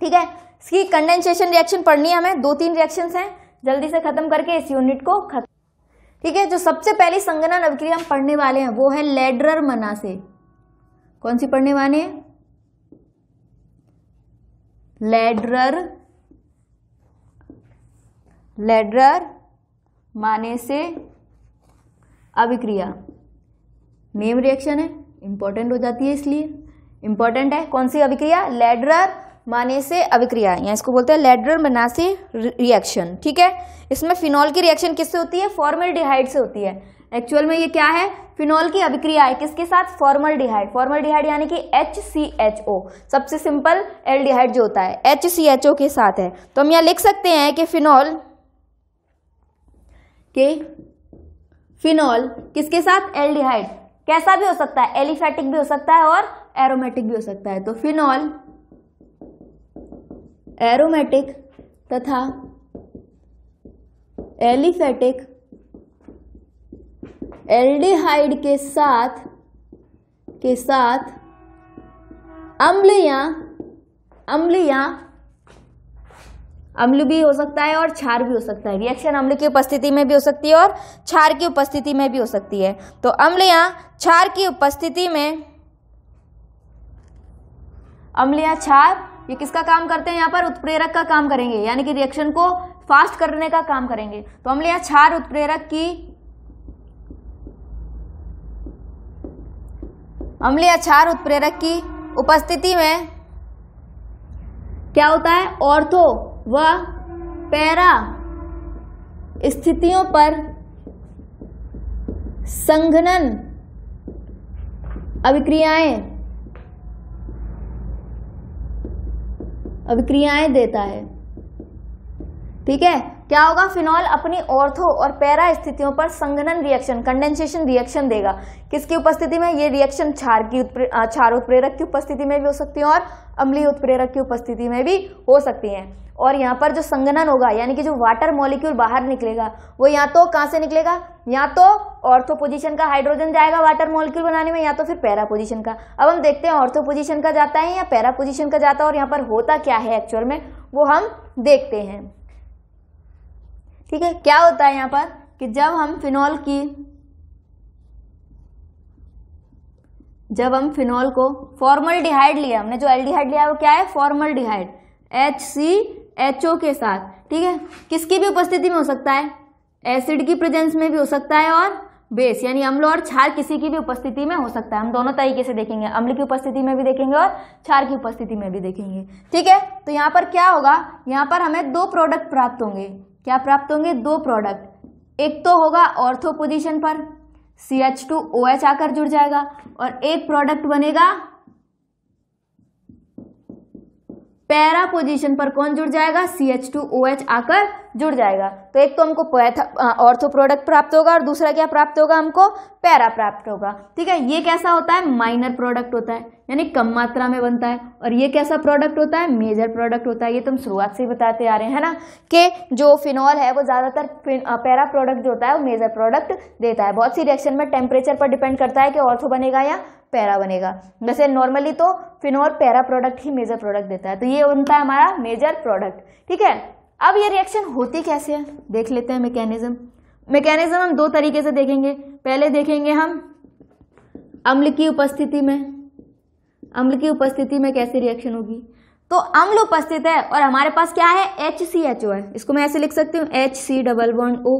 ठीक है इसकी कंडेंसेशन रिएक्शन पढ़नी है हमें दो तीन रिएक्शंस हैं जल्दी से खत्म करके इस यूनिट को खत्म ठीक है जो सबसे पहली संगना अभिक्रिया हम पढ़ने वाले हैं वो है लेडरर मना से कौन सी पढ़ने वाले हैं लेडरर लेडरर माने से अभिक्रिया नेम रिएक्शन है इंपॉर्टेंट हो जाती है इसलिए इंपॉर्टेंट है कौन सी अभिक्रिया लेडरर माने से अभिक्रिया या इसको बोलते हैं लेडरल मनासे रिएक्शन ठीक है इसमें फिनॉल की रिएक्शन किससे होती है फॉर्मल डिहाइड से होती है एक्चुअल में ये क्या है फिनॉल की अभिक्रिया है किसके साथ फॉर्मल डिहाइड फॉर्मल डिहाइड यानी कि एच सी एच ओ सबसे सिंपल एल डिहाइड जो होता है एच सी एच ओ के साथ है तो हम यहाँ लिख सकते हैं कि फिनॉल के फिनॉल किसके साथ एल डिहाइड कैसा भी हो सकता है एलिफेटिक भी हो सकता है और एरोमेटिक भी हो सकता है तो फिनॉल एरोमेटिक तथा एलिफेटिक एल्डिहाइड के साथ के साथ अम्ल या अम्ल या अम्ल भी हो सकता है और क्षार भी हो सकता है रिएक्शन अम्ल की उपस्थिति में भी हो सकती है और क्षार की उपस्थिति में भी हो सकती है तो अम्ल या क्षार की उपस्थिति में अम्ल या क्षार ये किसका काम करते हैं यहाँ पर उत्प्रेरक का काम करेंगे यानी कि रिएक्शन को फास्ट करने का काम करेंगे तो हमने यहाँ क्षार उत्प्रेरक की अम्लीय क्षार उत्प्रेरक की उपस्थिति में क्या होता है ऑर्थो व पैरा स्थितियों पर संघनन अभिक्रियाएं अभिक्रियाएं देता है ठीक है क्या होगा फिनॉल अपनी ऑर्थो और पैरा स्थितियों पर संघनन रिएक्शन कंडेंसेशन रिएक्शन देगा किसकी उपस्थिति में ये रिएक्शन क्षार की क्षार उत्प्रेरक की उपस्थिति में भी हो सकती है और अम्लीय उत्प्रेरक की उपस्थिति में भी हो सकती है और यहाँ पर जो संगनन होगा यानी कि जो वाटर मॉलिक्यूल बाहर निकलेगा वो या तो कहाँ से निकलेगा या तो ऑर्थो पोजीशन का हाइड्रोजन जाएगा वाटर मॉलिक्यूल बनाने में या तो फिर पैरा पोजीशन का अब हम देखते हैं ऑर्थो पोजीशन का जाता है या पैरा पोजीशन का जाता है और यहाँ पर होता क्या है एक्चुअल में वो हम देखते हैं ठीक है क्या होता है यहाँ पर कि जब हम फिनॉल की जब हम फिनॉल को फॉर्मल डिहाइड लिया हमने जो एल्डिहाइड लिया वो क्या है formaldehyde H C H O के साथ ठीक है किसकी भी उपस्थिति में हो सकता है एसिड की प्रेजेंस में भी हो सकता है और बेस यानी अम्ल और क्षार किसी की भी उपस्थिति में हो सकता है हम दोनों तरीके से देखेंगे अम्ल की उपस्थिति में भी देखेंगे और क्षार की उपस्थिति में भी देखेंगे ठीक है तो यहाँ पर क्या होगा यहाँ पर हमें दो प्रोडक्ट प्राप्त होंगे क्या प्राप्त होंगे दो प्रोडक्ट एक तो होगा ऑर्थो पोजिशन पर C H two O H आकर जुड़ जाएगा और एक प्रोडक्ट बनेगा पैरा पोजीशन पर कौन जुड़ जाएगा C H two O H आकर जुड़ जाएगा तो एक तो हमको ऑर्थो प्रोडक्ट प्राप्त होगा और दूसरा क्या प्राप्त होगा हमको पैरा प्राप्त होगा ठीक है ये कैसा होता है माइनर प्रोडक्ट होता है यानी कम मात्रा में बनता है और ये कैसा प्रोडक्ट होता है मेजर प्रोडक्ट होता है ये तुम तो शुरुआत से ही बताते आ रहे हैं ना कि जो फिनॉल है वो ज़्यादातर पैरा प्रोडक्ट जो होता है वो मेजर प्रोडक्ट देता है बहुत सी रिएक्शन में टेम्परेचर पर डिपेंड करता है कि ऑर्थो बनेगा या पैरा बनेगा वैसे नॉर्मली तो फिनोल पैरा प्रोडक्ट ही मेजर प्रोडक्ट देता है तो ये उनका हमारा मेजर प्रोडक्ट ठीक है अब ये रिएक्शन होती कैसे है देख लेते हैं मैकेनिज्म मैकेनिज्म हम दो तरीके से देखेंगे पहले देखेंगे हम अम्ल की उपस्थिति में अम्ल की उपस्थिति में कैसे रिएक्शन होगी तो अम्ल उपस्थित है और हमारे पास क्या है एच सी एच ओ है इसको मैं ऐसे लिख सकती हूँ H C double one O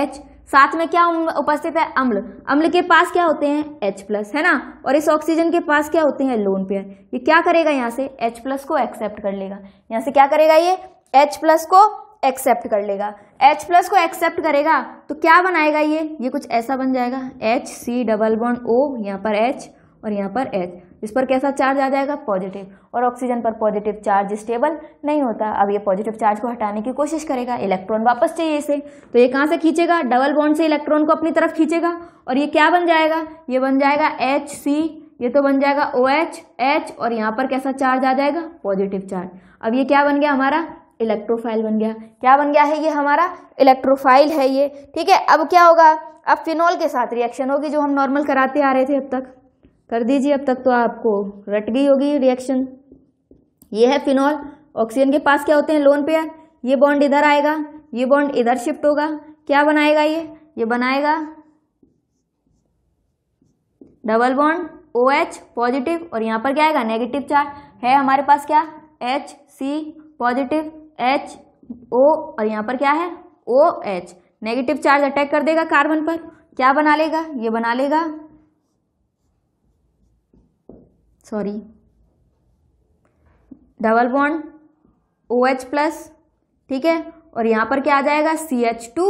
H साथ में क्या उपस्थित है अम्ल अम्ल के पास क्या होते हैं H प्लस है ना और इस ऑक्सीजन के पास क्या होते हैं लोन पेयर ये क्या करेगा यहाँ से H प्लस को एक्सेप्ट कर लेगा यहाँ से क्या करेगा ये H प्लस को एक्सेप्ट कर लेगा H प्लस को एक्सेप्ट करेगा तो क्या बनाएगा ये ये कुछ ऐसा बन जाएगा H C double one O यहाँ पर H और यहाँ पर H इस पर कैसा चार्ज आ जाएगा पॉजिटिव और ऑक्सीजन पर पॉजिटिव चार्ज स्टेबल नहीं होता अब ये पॉजिटिव चार्ज को हटाने की कोशिश करेगा इलेक्ट्रॉन वापस चाहिए इसे तो ये कहाँ से खींचेगा डबल बॉन्ड से इलेक्ट्रॉन को अपनी तरफ खींचेगा और ये क्या बन जाएगा ये बन जाएगा एच सी ये तो बन जाएगा ओ एच एच और यहाँ पर कैसा चार्ज आ जाएगा पॉजिटिव चार्ज अब ये क्या बन गया हमारा इलेक्ट्रोफाइल बन गया क्या बन गया है ये हमारा इलेक्ट्रोफाइल है ये ठीक है अब क्या होगा अब फिनॉल के साथ रिएक्शन होगी जो हम नॉर्मल कराते आ रहे थे अब तक कर दीजिए अब तक तो आपको रट गई होगी रिएक्शन ये है फिनॉल ऑक्सीजन के पास क्या होते हैं लोन पेयर ये बॉन्ड इधर आएगा ये बॉन्ड इधर शिफ्ट होगा क्या बनाएगा ये ये बनाएगा double bond O H positive और यहाँ पर क्या आएगा नेगेटिव चार्ज है हमारे पास क्या H C positive H O और यहाँ पर क्या है O H negative charge attack कर देगा कार्बन पर क्या बना लेगा ये बना लेगा sorry double bond O H plus ठीक है और यहां पर क्या आ जाएगा C H two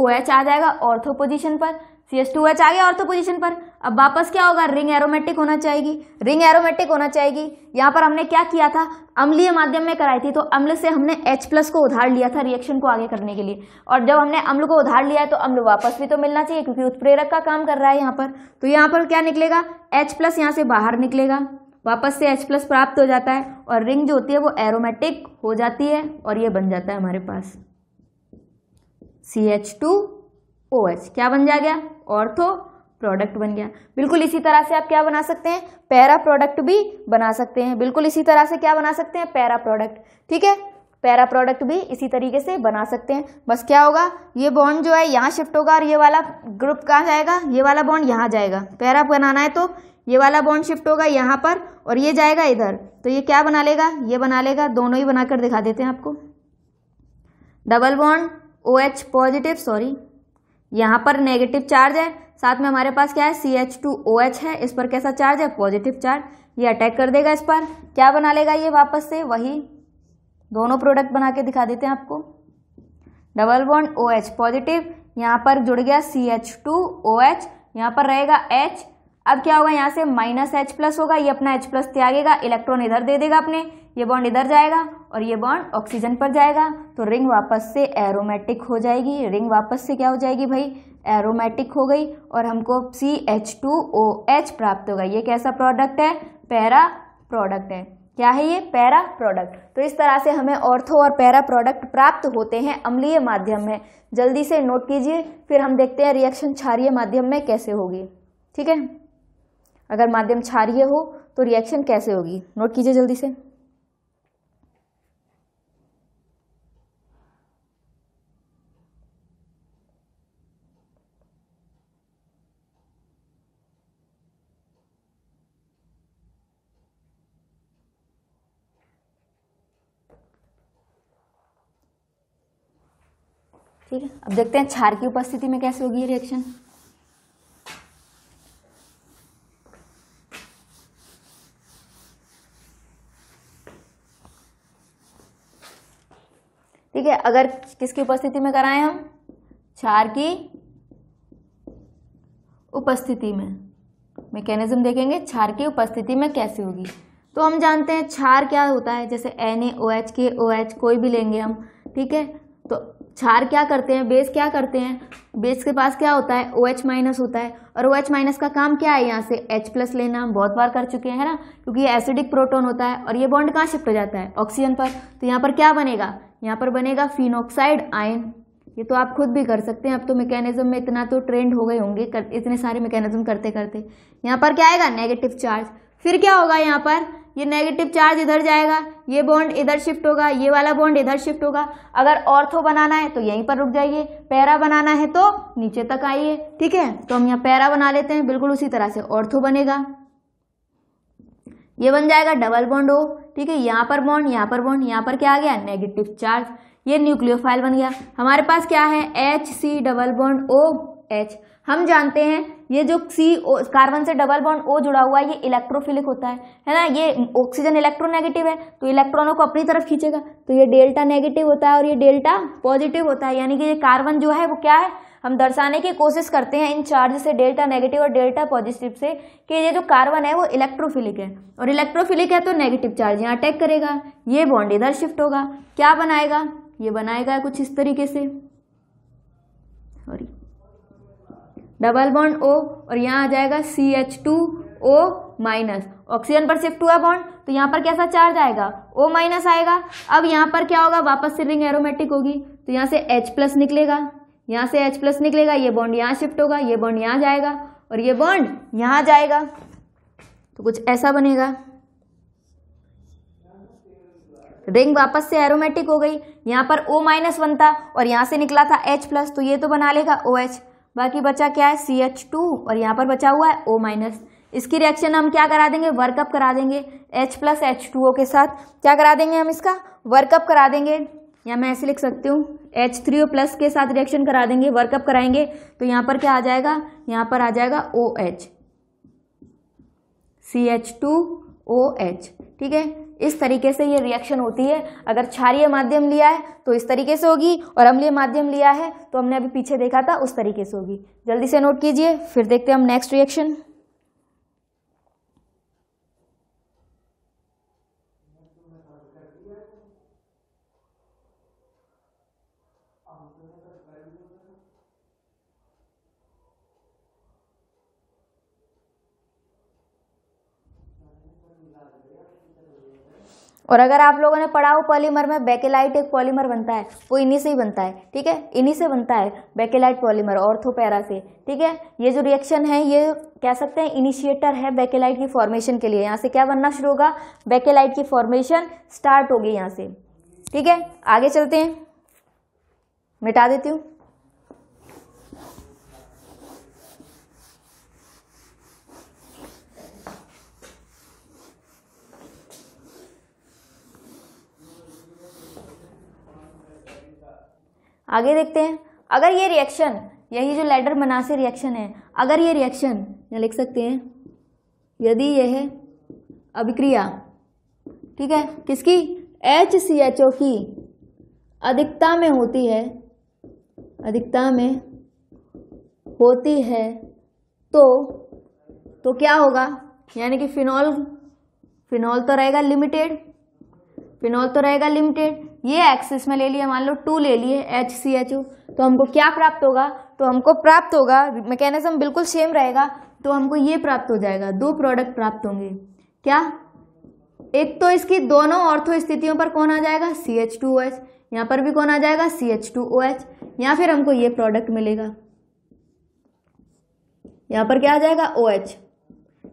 O H आ जाएगा ऑर्थो पोजिशन पर सी एस टू एच आ गया तो पोजिशन पर अब वापस क्या होगा रिंग एरोमेटिक होना चाहिए रिंग एरोमेटिक होना चाहिए यहाँ पर हमने क्या किया था अम्लीय माध्यम में कराई थी तो अम्ल से हमने H प्लस को उधार लिया था रिएक्शन को आगे करने के लिए और जब हमने अम्ल को उधार लिया है तो अम्ल वापस भी तो मिलना चाहिए क्योंकि उत्प्रेरक का काम कर रहा है यहाँ पर तो यहाँ पर क्या निकलेगा एच प्लस यहाँ से बाहर निकलेगा वापस से एच प्लस प्राप्त हो जाता है और रिंग जो होती है वो एरोमेटिक हो जाती है और ये बन जाता है हमारे पास C H two O H क्या बन जा गया ऑर्थो तो प्रोडक्ट बन गया बिल्कुल इसी तरह से आप क्या बना सकते हैं पैरा प्रोडक्ट भी बना सकते हैं बिल्कुल इसी तरह से क्या बना सकते हैं पैरा प्रोडक्ट ठीक है पैरा प्रोडक्ट भी इसी तरीके से बना सकते हैं बस क्या होगा ये बॉन्ड जो है यहाँ शिफ्ट होगा और ये वाला ग्रुप कहाँ जाएगा ये वाला बॉन्ड यहाँ जाएगा पैरा बनाना है तो ये वाला बॉन्ड शिफ्ट होगा यहाँ पर और ये जाएगा इधर तो ये क्या बना लेगा ये बना लेगा दोनों ही बनाकर दिखा देते हैं आपको double bond O H positive sorry यहाँ पर नेगेटिव चार्ज है साथ में हमारे पास क्या है C H two O H है इस पर कैसा चार्ज है पॉजिटिव चार्ज ये अटैक कर देगा इस पर क्या बना लेगा ये वापस से वही दोनों प्रोडक्ट बना के दिखा देते हैं आपको double bond O H positive यहाँ पर जुड़ गया C H two O H यहाँ पर रहेगा एच अब क्या होगा यहाँ से माइनस एच प्लस होगा ये अपना एच प्लस त्यागेगा इलेक्ट्रॉन इधर दे देगा अपने ये बॉन्ड इधर जाएगा और ये बॉन्ड ऑक्सीजन पर जाएगा तो रिंग वापस से एरोमेटिक हो जाएगी रिंग वापस से क्या हो जाएगी भाई एरोमेटिक हो गई और हमको C H two O H प्राप्त होगा ये कैसा प्रोडक्ट है पैरा प्रोडक्ट है क्या है ये पैरा प्रोडक्ट तो इस तरह से हमें ऑर्थो और पैरा प्रोडक्ट प्राप्त होते हैं अम्लीय माध्यम में जल्दी से नोट कीजिए फिर हम देखते हैं रिएक्शन क्षारीय माध्यम में कैसे होगी ठीक है अगर माध्यम क्षारीय हो तो रिएक्शन कैसे होगी नोट कीजिए जल्दी से ठीक है अब देखते हैं क्षार की उपस्थिति में कैसे होगी ये रिएक्शन ठीक है अगर किसकी उपस्थिति में कराएं हम क्षार की उपस्थिति में मैकेनिज्म देखेंगे क्षार की उपस्थिति में कैसे होगी तो हम जानते हैं क्षार क्या होता है जैसे एन ए ओ एच के ओ एच कोई भी लेंगे हम ठीक है तो क्षार क्या करते हैं बेस क्या करते हैं बेस के पास क्या होता है ओ एच माइनस होता है और ओ एच माइनस का काम क्या है यहाँ से H प्लस लेना हम बहुत बार कर चुके हैं है ना क्योंकि ये एसिडिक प्रोटोन होता है और ये बॉन्ड कहाँ शिफ्ट हो जाता है ऑक्सीजन पर तो यहाँ पर क्या बनेगा यहाँ पर बनेगा फिनोक्साइड आयन ये तो आप खुद भी कर सकते हैं अब तो मैकेनिज्म में इतना तो ट्रेंड हो गए होंगे इतने सारे मैकेनिज्म करते करते यहाँ पर क्या आएगा नेगेटिव चार्ज फिर क्या होगा यहाँ पर ये नेगेटिव चार्ज इधर जाएगा ये बॉन्ड इधर शिफ्ट होगा ये वाला बॉन्ड इधर शिफ्ट होगा अगर ऑर्थो बनाना है तो यहीं पर रुक जाइए पैरा बनाना है तो नीचे तक आइए ठीक है तो हम यहाँ पैरा बना लेते हैं बिल्कुल उसी तरह से ऑर्थो बनेगा ये बन जाएगा डबल बॉन्ड हो ठीक है यहाँ पर बॉन्ड यहाँ पर बॉन्ड यहाँ पर क्या आ गया नेगेटिव चार्ज ये न्यूक्लियोफाइल बन गया हमारे पास क्या है H C double bond O H हम जानते हैं ये जो सी ओ कार्बन से डबल बॉन्ड ओ जुड़ा हुआ है ये इलेक्ट्रोफिलिक होता है है ना ये ऑक्सीजन इलेक्ट्रोनेगेटिव है तो इलेक्ट्रॉनों को अपनी तरफ खींचेगा तो ये डेल्टा नेगेटिव होता है और ये डेल्टा पॉजिटिव होता है यानी कि ये कार्बन जो है वो क्या है हम दर्शाने की कोशिश करते हैं इन चार्ज से डेल्टा नेगेटिव और डेल्टा पॉजिटिव से कि ये जो कार्बन है वो इलेक्ट्रोफिलिक है और इलेक्ट्रोफिलिक है तो नेगेटिव चार्ज यहाँ अटैक करेगा ये बॉन्ड इधर शिफ्ट होगा क्या बनाएगा ये बनाएगा कुछ इस तरीके से डबल बॉन्ड ओ और यहाँ आ जाएगा C H two O minus oxygen पर शिफ्ट हुआ बॉन्ड तो यहाँ पर कैसा चार्ज आएगा ओ माइनस आएगा अब यहाँ पर क्या होगा वापस से रिंग एरोमेटिक होगी तो यहाँ से एच प्लस निकलेगा यहाँ से एच प्लस निकलेगा ये बॉन्ड यहाँ शिफ्ट होगा ये बॉन्ड यहाँ जाएगा और ये बॉन्ड यहाँ जाएगा तो कुछ ऐसा बनेगा रिंग वापस से एरोमेटिक हो गई यहाँ पर O माइनस बनता और यहाँ से निकला था H प्लस तो ये तो बना लेगा ओ OH बाकी बचा क्या है सी एच टू और यहाँ पर बचा हुआ है ओ माइनस इसकी रिएक्शन हम क्या करा देंगे वर्कअप करा देंगे H plus H two O के साथ क्या करा देंगे हम इसका वर्कअप करा देंगे या मैं ऐसे लिख सकती हूँ एच थ्री ओ प्लस के साथ रिएक्शन करा देंगे वर्कअप कराएंगे तो यहाँ पर क्या आ जाएगा यहाँ पर आ जाएगा O H C H two O H ठीक है इस तरीके से ये रिएक्शन होती है अगर क्षारिय माध्यम लिया है तो इस तरीके से होगी और अम्लीय माध्यम लिया है तो हमने अभी पीछे देखा था उस तरीके से होगी जल्दी से नोट कीजिए फिर देखते हैं हम नेक्स्ट रिएक्शन और अगर आप लोगों ने पढ़ा हो पॉलीमर में बेकेलाइट एक पॉलीमर बनता है वो इन्हीं से ही बनता है ठीक है इन्हीं से बनता है बेकेलाइट पॉलीमर ऑर्थोपैरा से ठीक है ये जो रिएक्शन है ये कह सकते हैं इनिशिएटर है बेकेलाइट की फॉर्मेशन के लिए यहाँ से क्या बनना शुरू होगा बेकेलाइट की फॉर्मेशन स्टार्ट होगी यहाँ से ठीक है आगे चलते हैं मिटा देती हूँ आगे देखते हैं अगर ये रिएक्शन यही जो लेडर मनासे रिएक्शन है अगर ये रिएक्शन यहाँ लिख सकते हैं यदि यह अभिक्रिया ठीक है किसकी एच सी एच ओ की अधिकता में होती है अधिकता में होती है तो तो क्या होगा यानी कि फिनॉल फिनॉल तो रहेगा लिमिटेड फिनॉल तो रहेगा लिमिटेड ये एक्सिस में ले लिए मान लो टू ले लिए एच सी एच ओ तो हमको क्या प्राप्त होगा तो हमको प्राप्त होगा मैकेनिज्म बिल्कुल सेम रहेगा तो हमको ये प्राप्त हो जाएगा दो प्रोडक्ट प्राप्त होंगे क्या एक तो इसकी दोनों ऑर्थो स्थितियों पर कौन आ जाएगा C H two O H यहाँ पर भी कौन आ जाएगा C H two O H या फिर हमको ये प्रोडक्ट मिलेगा यहाँ पर क्या आ जाएगा ओ एच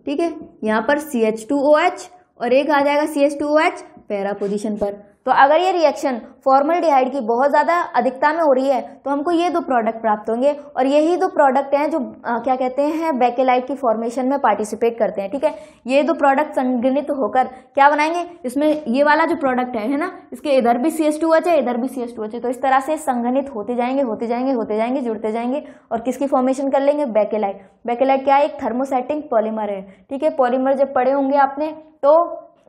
ठीक है यहाँ पर C H two O H और एक आ जाएगा C H two O H para position पर तो अगर ये रिएक्शन फॉर्मल डिहाइड की बहुत ज़्यादा अधिकता में हो रही है तो हमको ये दो प्रोडक्ट प्राप्त होंगे और यही दो प्रोडक्ट हैं जो आ, क्या कहते हैं बैकेलाइट की फॉर्मेशन में पार्टिसिपेट करते हैं ठीक है ये दो प्रोडक्ट संगणित होकर क्या बनाएंगे इसमें ये वाला जो प्रोडक्ट है है ना इसके इधर भी सी एस टू है इधर भी सी एस टू है तो इस तरह से संगणित होते जाएंगे होते जाएंगे होते जाएंगे जुड़ते जाएंगे और किसकी फॉर्मेशन कर लेंगे बैकेलाइट बैकेलाइट क्या है एक थर्मोसेटिंग पॉलीमर है ठीक है पॉलीमर जब पड़े होंगे आपने तो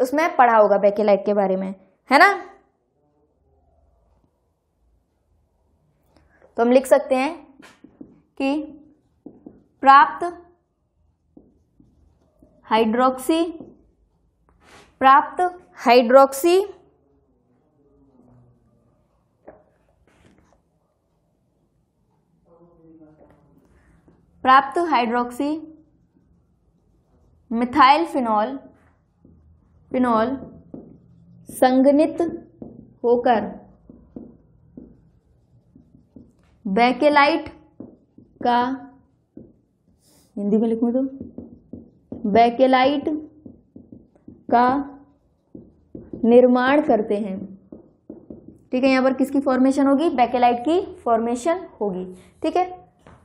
उसमें पढ़ा होगा बैकेलाइट के बारे में है ना तो हम लिख सकते हैं कि प्राप्त हाइड्रोक्सी प्राप्त हाइड्रोक्सी प्राप्त हाइड्रोक्सी मिथाइल फिनॉल फिनॉल संगनित होकर बैकेलाइट का हिंदी में लिखूं तो बैकेलाइट का निर्माण करते हैं ठीक है यहाँ पर किसकी फॉर्मेशन होगी बैकेलाइट की फॉर्मेशन होगी ठीक है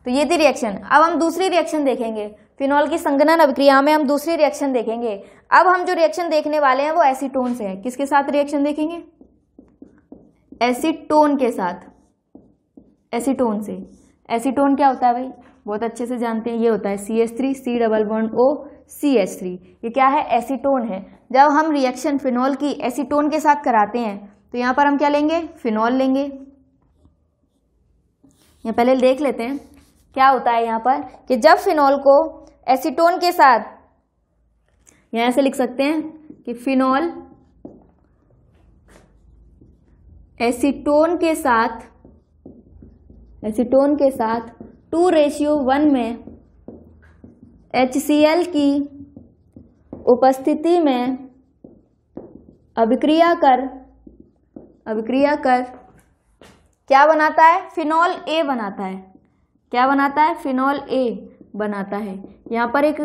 तो ये थी रिएक्शन अब हम दूसरी रिएक्शन देखेंगे फिनॉल की संगनन अभिक्रिया में हम दूसरी रिएक्शन देखेंगे अब हम जो रिएक्शन देखने वाले हैं वो एसीटोन से है किसके साथ रिएक्शन देखेंगे एसीटोन के साथ एसीटोन से एसीटोन क्या होता है भाई बहुत अच्छे से जानते हैं ये होता है C S three C double one O C S three ये क्या है एसीटोन है जब हम रिएक्शन फिनॉल की एसीटोन के साथ कराते हैं तो यहाँ पर हम क्या लेंगे फिनॉल लेंगे यहाँ पहले देख लेते हैं क्या होता है यहाँ पर कि जब फिनॉल को एसीटोन के साथ यहां से लिख सकते हैं कि फिनॉल एसीटोन के साथ एसीटोन के साथ टू रेशियो वन में एच की उपस्थिति में अभिक्रिया कर अभिक्रिया कर क्या बनाता है फिनॉल ए बनाता है क्या बनाता है फिनॉल ए बनाता है यहाँ पर एक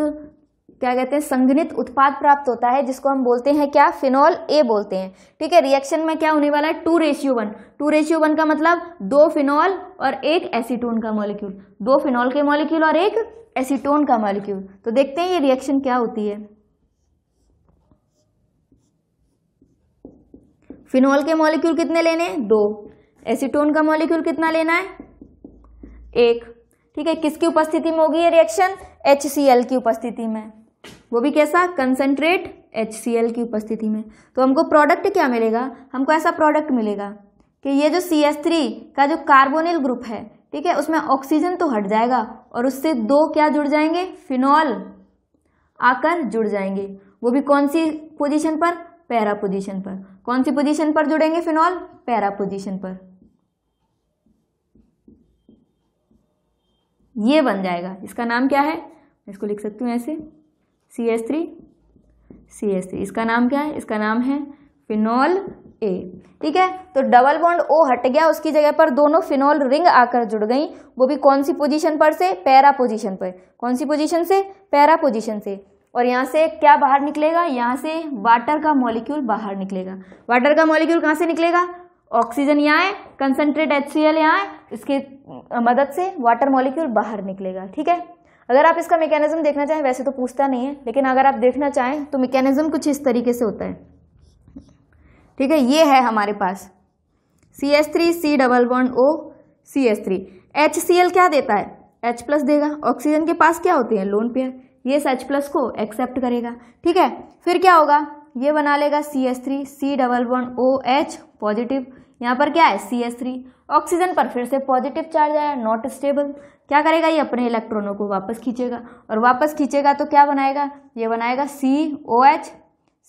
क्या कहते हैं संगणित उत्पाद प्राप्त होता है जिसको हम बोलते हैं क्या फिनॉल ए बोलते हैं ठीक है रिएक्शन में क्या होने वाला है two ratio one two ratio one का मतलब दो फिनॉल और एक एसीटोन का मॉलिक्यूल दो फिनॉल के मॉलिक्यूल और एक एसीटोन का मॉलिक्यूल तो देखते हैं ये रिएक्शन क्या होती है फिनॉल के मॉलिक्यूल कितने लेने हैं दो एसीटोन का मॉलिक्यूल कितना लेना है एक ठीक है किसकी उपस्थिति में होगी ये रिएक्शन एच की उपस्थिति में वो भी कैसा कंसनट्रेट एच की उपस्थिति में तो हमको प्रोडक्ट क्या मिलेगा हमको ऐसा प्रोडक्ट मिलेगा कि ये जो सी एस थ्री का जो कार्बोनिल ग्रुप है ठीक है उसमें ऑक्सीजन तो हट जाएगा और उससे दो क्या जुड़ जाएंगे फिनॉल आकर जुड़ जाएंगे वो भी कौन सी पोजीशन पर पैरा पोजीशन पर कौन सी पोजीशन पर जुड़ेंगे फिनॉल पैरा पोजीशन पर ये बन जाएगा इसका नाम क्या है इसको लिख सकती हूँ ऐसे C S three C S three इसका नाम क्या है इसका नाम है फिनॉल ए ठीक है तो डबल बॉन्ड ओ हट गया उसकी जगह पर दोनों फिनॉल रिंग आकर जुड़ गई वो भी कौन सी पोजीशन पर से पैरा पोजीशन पर कौन सी पोजीशन से पैरा पोजीशन से और यहाँ से क्या बाहर निकलेगा यहाँ से वाटर का मॉलिक्यूल बाहर निकलेगा वाटर का मॉलिक्यूल कहाँ से निकलेगा ऑक्सीजन यहाँ है कंसनट्रेट एच सी एल यहाँ है इसकी मदद से वाटर मॉलिक्यूल बाहर निकलेगा ठीक है अगर आप इसका मैकेनिज्म देखना चाहें वैसे तो पूछता नहीं है लेकिन अगर आप देखना चाहें तो मैकेनिज्म कुछ इस तरीके से होता है ठीक है ये है हमारे पास C S three C double one O C S three H C L क्या देता है एच प्लस देगा ऑक्सीजन के पास क्या होते हैं लोन पेयर ये एच प्लस को एक्सेप्ट करेगा ठीक है फिर क्या होगा ये बना लेगा C S three C double one O H positive यहाँ पर क्या है सी एस थ्री ऑक्सीजन पर फिर से पॉजिटिव चार्ज आया नॉट स्टेबल क्या करेगा ये अपने इलेक्ट्रॉनों को वापस खींचेगा और वापस खींचेगा तो क्या बनाएगा ये बनाएगा C O H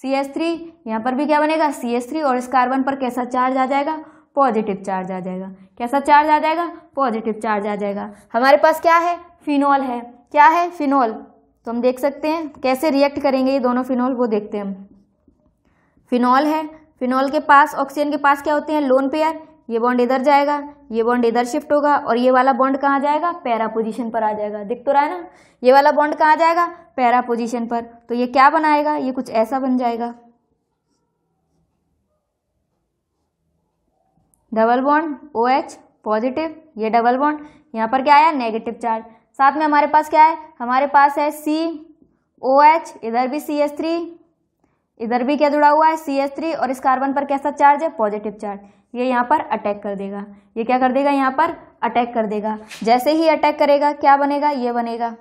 C S three यहाँ पर भी क्या बनेगा सी एस थ्री और इस कार्बन पर कैसा चार्ज आ जाएगा पॉजिटिव चार्ज आ जाएगा कैसा चार्ज आ जाएगा पॉजिटिव चार्ज आ जाएगा हमारे पास क्या है फिनॉल है क्या है फिनॉल तो हम देख सकते हैं कैसे रिएक्ट करेंगे ये दोनों फिनॉल वो देखते हैं हम फिनॉल है फिनॉल के पास ऑक्सीजन के पास क्या होते हैं लोन पेयर ये बॉन्ड इधर जाएगा ये बॉन्ड इधर शिफ्ट होगा और ये वाला बॉन्ड कहाँ जाएगा पैरा पोजीशन पर आ जाएगा दिख तो रहा है ना ये वाला बॉन्ड कहाँ जाएगा पैरा पोजीशन पर तो ये क्या बनाएगा ये कुछ ऐसा बन जाएगा double bond O H positive ये डबल बॉन्ड यहाँ पर क्या आया नेगेटिव चार्ज साथ में हमारे पास क्या है हमारे पास है सी ओ एच इधर भी सी एस थ्री इधर भी क्या जुड़ा हुआ है सी एस थ्री और इस कार्बन पर कैसा चार्ज है पॉजिटिव चार्ज ये यहाँ पर अटैक कर देगा ये क्या कर देगा यहाँ पर अटैक कर देगा जैसे ही अटैक करेगा क्या बनेगा ये बनेगा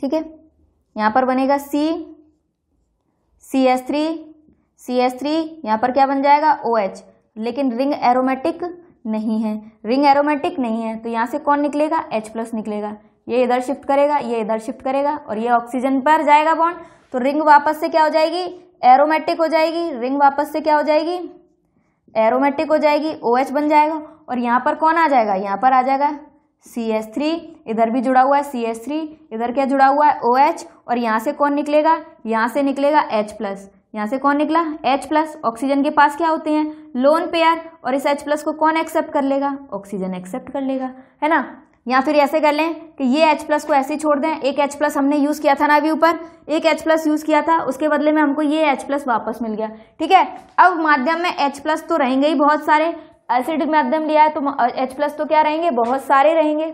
ठीक है यहाँ पर बनेगा C C S three C S three यहाँ पर क्या बन जाएगा ओ एच लेकिन रिंग एरोमेटिक नहीं है रिंग एरोमेटिक नहीं है तो यहाँ से कौन निकलेगा H प्लस निकलेगा ये इधर शिफ्ट करेगा ये इधर शिफ्ट करेगा और ये ऑक्सीजन पर जाएगा बॉन्ड तो रिंग वापस से क्या हो जाएगी एरोमेटिक हो जाएगी रिंग वापस से क्या हो जाएगी एरोमेटिक हो जाएगी ओ OH बन जाएगा और यहाँ पर कौन आ जाएगा यहाँ पर आ जाएगा सी एस थ्री इधर भी जुड़ा हुआ है सी एस थ्री इधर क्या जुड़ा हुआ है ओ OH और यहाँ से कौन निकलेगा यहाँ से निकलेगा एच प्लस यहाँ से कौन निकला एच प्लस ऑक्सीजन के पास क्या होते हैं लोन पेयर और इस एच प्लस को कौन एक्सेप्ट कर लेगा ऑक्सीजन एक्सेप्ट कर लेगा है ना या फिर ऐसे कर लें कि ये H प्लस को ऐसे ही छोड़ दें एक H प्लस हमने यूज़ किया था ना अभी ऊपर एक H प्लस यूज़ किया था उसके बदले में हमको ये H प्लस वापस मिल गया ठीक है अब माध्यम में H प्लस तो रहेंगे ही बहुत सारे एसिडिक माध्यम लिया है तो H प्लस तो क्या रहेंगे बहुत सारे रहेंगे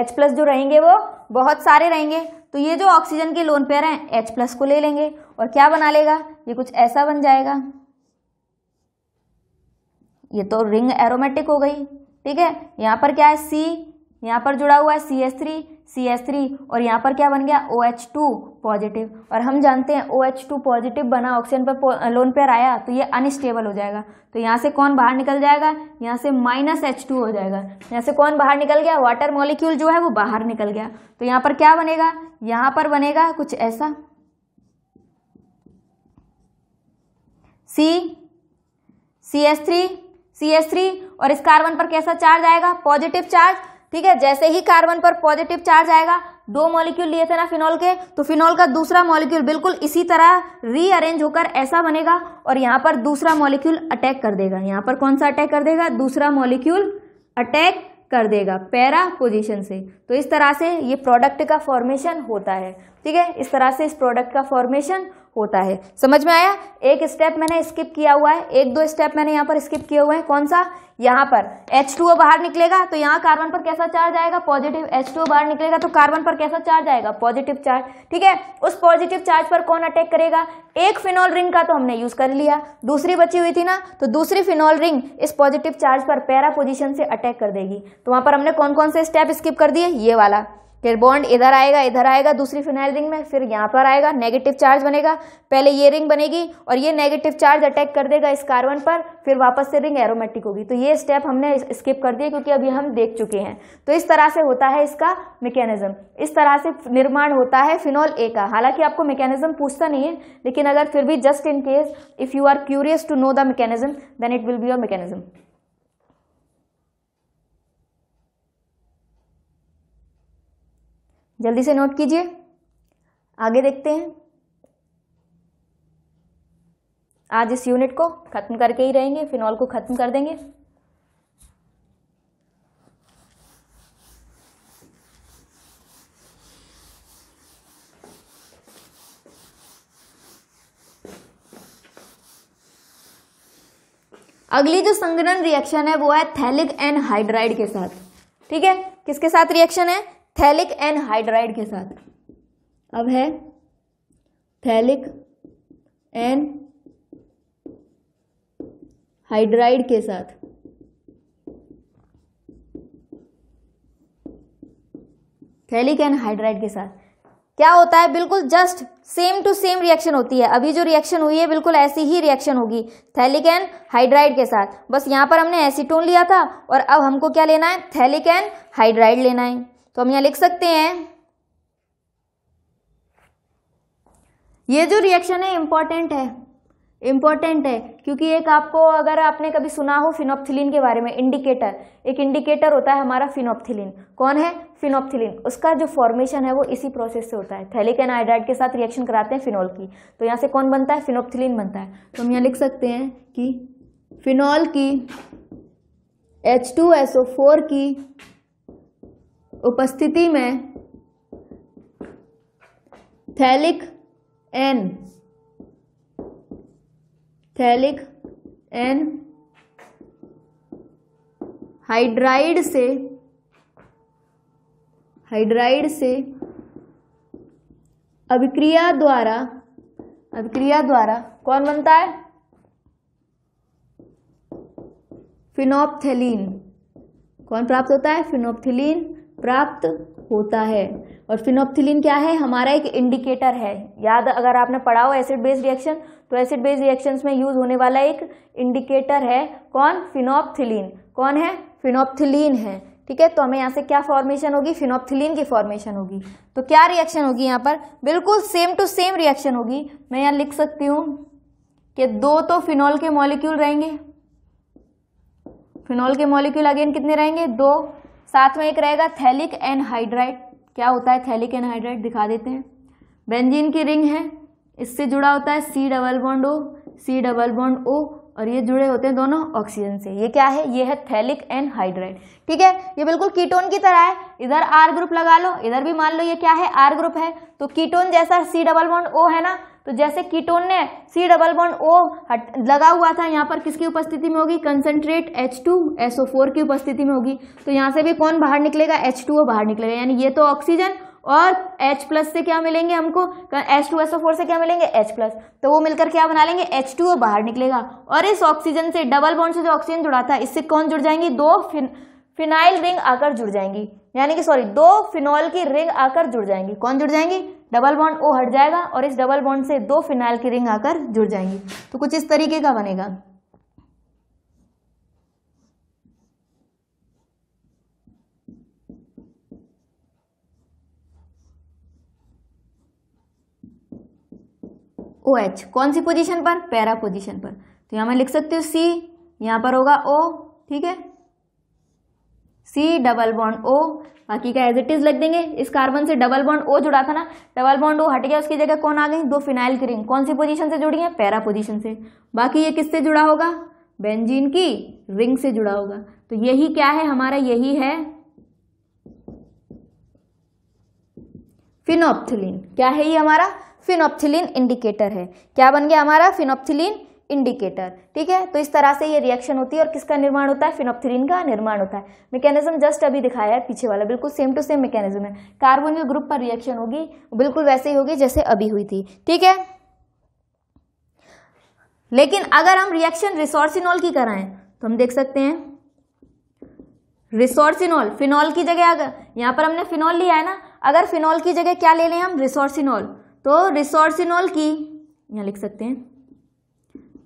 एच प्लस जो रहेंगे वो बहुत सारे रहेंगे तो ये जो ऑक्सीजन के लोन पेयर हैं एच प्लस को ले लेंगे और क्या बना लेगा ये कुछ ऐसा बन जाएगा ये तो रिंग एरोमेटिक हो गई ठीक है यहाँ पर क्या है सी यहाँ पर जुड़ा हुआ है C S three C S three और यहाँ पर क्या बन गया ओ एच टू पॉजिटिव और हम जानते हैं ओ एच टू पॉजिटिव बना ऑक्सीजन पर लोन पेयर आया तो ये अनस्टेबल हो जाएगा तो यहाँ से कौन बाहर निकल जाएगा यहाँ से माइनस एच टू हो जाएगा यहाँ से कौन बाहर निकल गया वाटर मॉलिक्यूल जो है वो बाहर निकल गया तो यहाँ पर क्या बनेगा यहाँ पर बनेगा कुछ ऐसा C C S three C S three और इस कार्बन पर कैसा चार्ज आएगा पॉजिटिव चार्ज ठीक है जैसे ही कार्बन पर पॉजिटिव चार्ज आएगा दो मॉलिक्यूल लिए थे ना फिनॉल के तो फिनॉल का दूसरा मॉलिक्यूल बिल्कुल इसी तरह रीअरेंज होकर ऐसा बनेगा और यहाँ पर दूसरा मॉलिक्यूल अटैक कर देगा यहाँ पर कौन सा अटैक कर देगा दूसरा मॉलिक्यूल अटैक कर देगा पैरा पोजीशन से तो इस तरह से ये प्रोडक्ट का फॉर्मेशन होता है ठीक है इस तरह से इस प्रोडक्ट का फॉर्मेशन होता है समझ में आया एक स्टेप मैंने स्किप किया हुआ है एक दो स्टेप मैंने यहाँ पर स्किप किए हुए हैं कौन सा यहाँ पर H2O बाहर निकलेगा तो यहाँ कार्बन पर कैसा चार्ज आएगा पॉजिटिव H2O बाहर निकलेगा तो कार्बन पर कैसा चार्ज आएगा पॉजिटिव चार्ज ठीक है उस पॉजिटिव चार्ज पर कौन अटैक करेगा एक फिनॉल रिंग का तो हमने यूज कर लिया दूसरी बची हुई थी ना तो दूसरी फिनॉल रिंग इस पॉजिटिव चार्ज पर पैरा पोजिशन से अटैक कर देगी तो वहां पर हमने कौन कौन से स्टेप स्किप कर दिए ये वाला फिर बॉन्ड इधर आएगा इधर आएगा दूसरी फिनाइल रिंग में फिर यहाँ पर आएगा नेगेटिव चार्ज बनेगा पहले ये रिंग बनेगी और ये नेगेटिव चार्ज अटैक कर देगा इस कार्बन पर फिर वापस से रिंग एरोमेटिक होगी तो ये स्टेप हमने स्किप कर दिया क्योंकि अभी हम देख चुके हैं तो इस तरह से होता है इसका मैकेनिज्म इस तरह से निर्माण होता है फिनॉल ए का हालांकि आपको मैकेनिज्म पूछता नहीं है लेकिन अगर फिर भी just in case if you are curious to know the mechanism then it will be your mechanism जल्दी से नोट कीजिए आगे देखते हैं आज इस यूनिट को खत्म करके ही रहेंगे फिनॉल को खत्म कर देंगे अगली जो संगठन रिएक्शन है वो है थैलिक एनहाइड्राइड के साथ ठीक है किसके साथ रिएक्शन है थैलिक एनहाइड्राइड के साथ अब है थैलिक एन हाइड्राइड के साथ थैलिक हाइड्राइड के साथ क्या होता है बिल्कुल just same to same reaction होती है अभी जो रिएक्शन हुई है बिल्कुल ऐसी ही रिएक्शन होगी थैलिक एन हाइड्राइड के साथ बस यहां पर हमने एसीटोन लिया था और अब हमको क्या लेना है थैलिक एन हाइड्राइड लेना है तो हम यहां लिख सकते हैं ये जो रिएक्शन है इंपॉर्टेंट है इम्पॉर्टेंट है क्योंकि एक आपको अगर आपने कभी सुना हो फिनोप्थिलीन के बारे में इंडिकेटर एक इंडिकेटर होता है हमारा फिनोप्थिलीन कौन है फिनोप्थिलीन उसका जो फॉर्मेशन है वो इसी प्रोसेस से होता है थैलिक के साथ रिएक्शन कराते हैं फिनॉल की तो यहाँ से कौन बनता है फिनोप्थिलीन बनता है तो हम यहाँ लिख सकते हैं कि फिनॉल की एच की उपस्थिति में phthalic an phthalic anhydride से हाइड्राइड से अभिक्रिया द्वारा अभिक्रिया द्वारा कौन बनता है फिनोपथेलिन कौन प्राप्त होता है फिनोपथेलिन प्राप्त होता है और फिनोप्थिलीन क्या है हमारा एक इंडिकेटर है याद अगर आपने पढ़ा हो एसिड बेस्ड रिएक्शन तो एसिड बेस रिएक्शंस में यूज होने वाला एक इंडिकेटर है कौन फिनोप्थिलीन कौन है फिनोप्थिलीन है ठीक है तो हमें यहाँ से क्या फॉर्मेशन होगी फिनोप्थिलीन की फॉर्मेशन होगी तो क्या रिएक्शन होगी यहाँ पर बिल्कुल सेम टू सेम रिएक्शन होगी मैं यहाँ लिख सकती हूँ कि दो तो फिनॉल के मॉलिक्यूल रहेंगे फिनॉल के मॉलिक्यूल अगेन कितने रहेंगे दो साथ में एक रहेगा थैलिक एनहाइड्राइट क्या होता है थैलिक एनहाइड्राइट दिखा देते हैं बेंजीन की रिंग है इससे जुड़ा होता है C double bond O C double bond O और ये जुड़े होते हैं दोनों ऑक्सीजन से ये क्या है ये है थैलिक एंड ठीक है ये बिल्कुल कीटोन की तरह है इधर आर ग्रुप लगा लो इधर भी मान लो ये क्या है आर ग्रुप है तो कीटोन जैसा सी डबल बॉन्ड ओ है ना तो जैसे कीटोन ने सी डबल बॉन्ड ओ हट लगा हुआ था यहाँ पर किसकी उपस्थिति में होगी concentrate H two S O four की उपस्थिति में होगी तो यहाँ से भी कौन बाहर निकलेगा एच टू ओ बाहर निकलेगा यानी ये तो ऑक्सीजन और एच प्लस से क्या मिलेंगे हमको एच टू फोर से क्या मिलेंगे एच प्लस तो वो मिलकर क्या बना लेंगे एच टू ओ बाहर निकलेगा और इस ऑक्सीजन से डबल बॉन्ड से जो ऑक्सीजन जुड़ा था इससे कौन जुड़ जाएंगी दो फिन, फिनाइल रिंग आकर जुड़ जाएंगी यानी कि सॉरी दो फिनॉल की रिंग आकर जुड़ जाएंगी कौन जुड़ जाएंगी डबल बॉन्ड ओ हट जाएगा और इस डबल बॉन्ड से दो फिनाइल की रिंग आकर जुड़ जाएंगी तो कुछ इस तरीके का बनेगा ओ OH, एच कौन सी पोजीशन पर पैरा पोजीशन पर तो यहां मैं लिख सकती हूँ सी यहां पर होगा ओ ठीक है सी डबल बॉन्ड ओ बाकी का एज इट इज लग देंगे इस कार्बन से डबल बॉन्ड ओ जुड़ा था ना डबल बॉन्ड ओ हट गया उसकी जगह कौन आ गई दो फिनाइल क्रीम कौन सी पोजीशन से जुड़ी है पैरा पोजीशन से बाकी ये किससे जुड़ा होगा बेंजीन की रिंग से जुड़ा होगा तो यही क्या है हमारा यही है फिनोप्थिलीन क्या है ये हमारा फिनोप्थिलीन इंडिकेटर है क्या बन गया हमारा फिनोप्थिलीन इंडिकेटर ठीक है तो इस तरह से ये रिएक्शन होती है और किसका निर्माण होता है फिनोप्थरीन का निर्माण होता है मैकेनिज्म जस्ट अभी दिखाया है पीछे वाला बिल्कुल सेम टू सेम मैकेनिज्म है कार्बोनिल ग्रुप पर रिएक्शन होगी बिल्कुल वैसे ही होगी जैसे अभी हुई थी ठीक है लेकिन अगर हम रिएक्शन रिसोर्सिनॉल की कराएं तो हम देख सकते हैं रिसोर्सिनॉल फिनॉल की जगह अगर यहां पर हमने फिनॉल लिया है ना अगर फिनॉल की जगह क्या ले लें हम रिसोर्सिनॉल तो रिसोर्सिनॉल की यहां लिख सकते हैं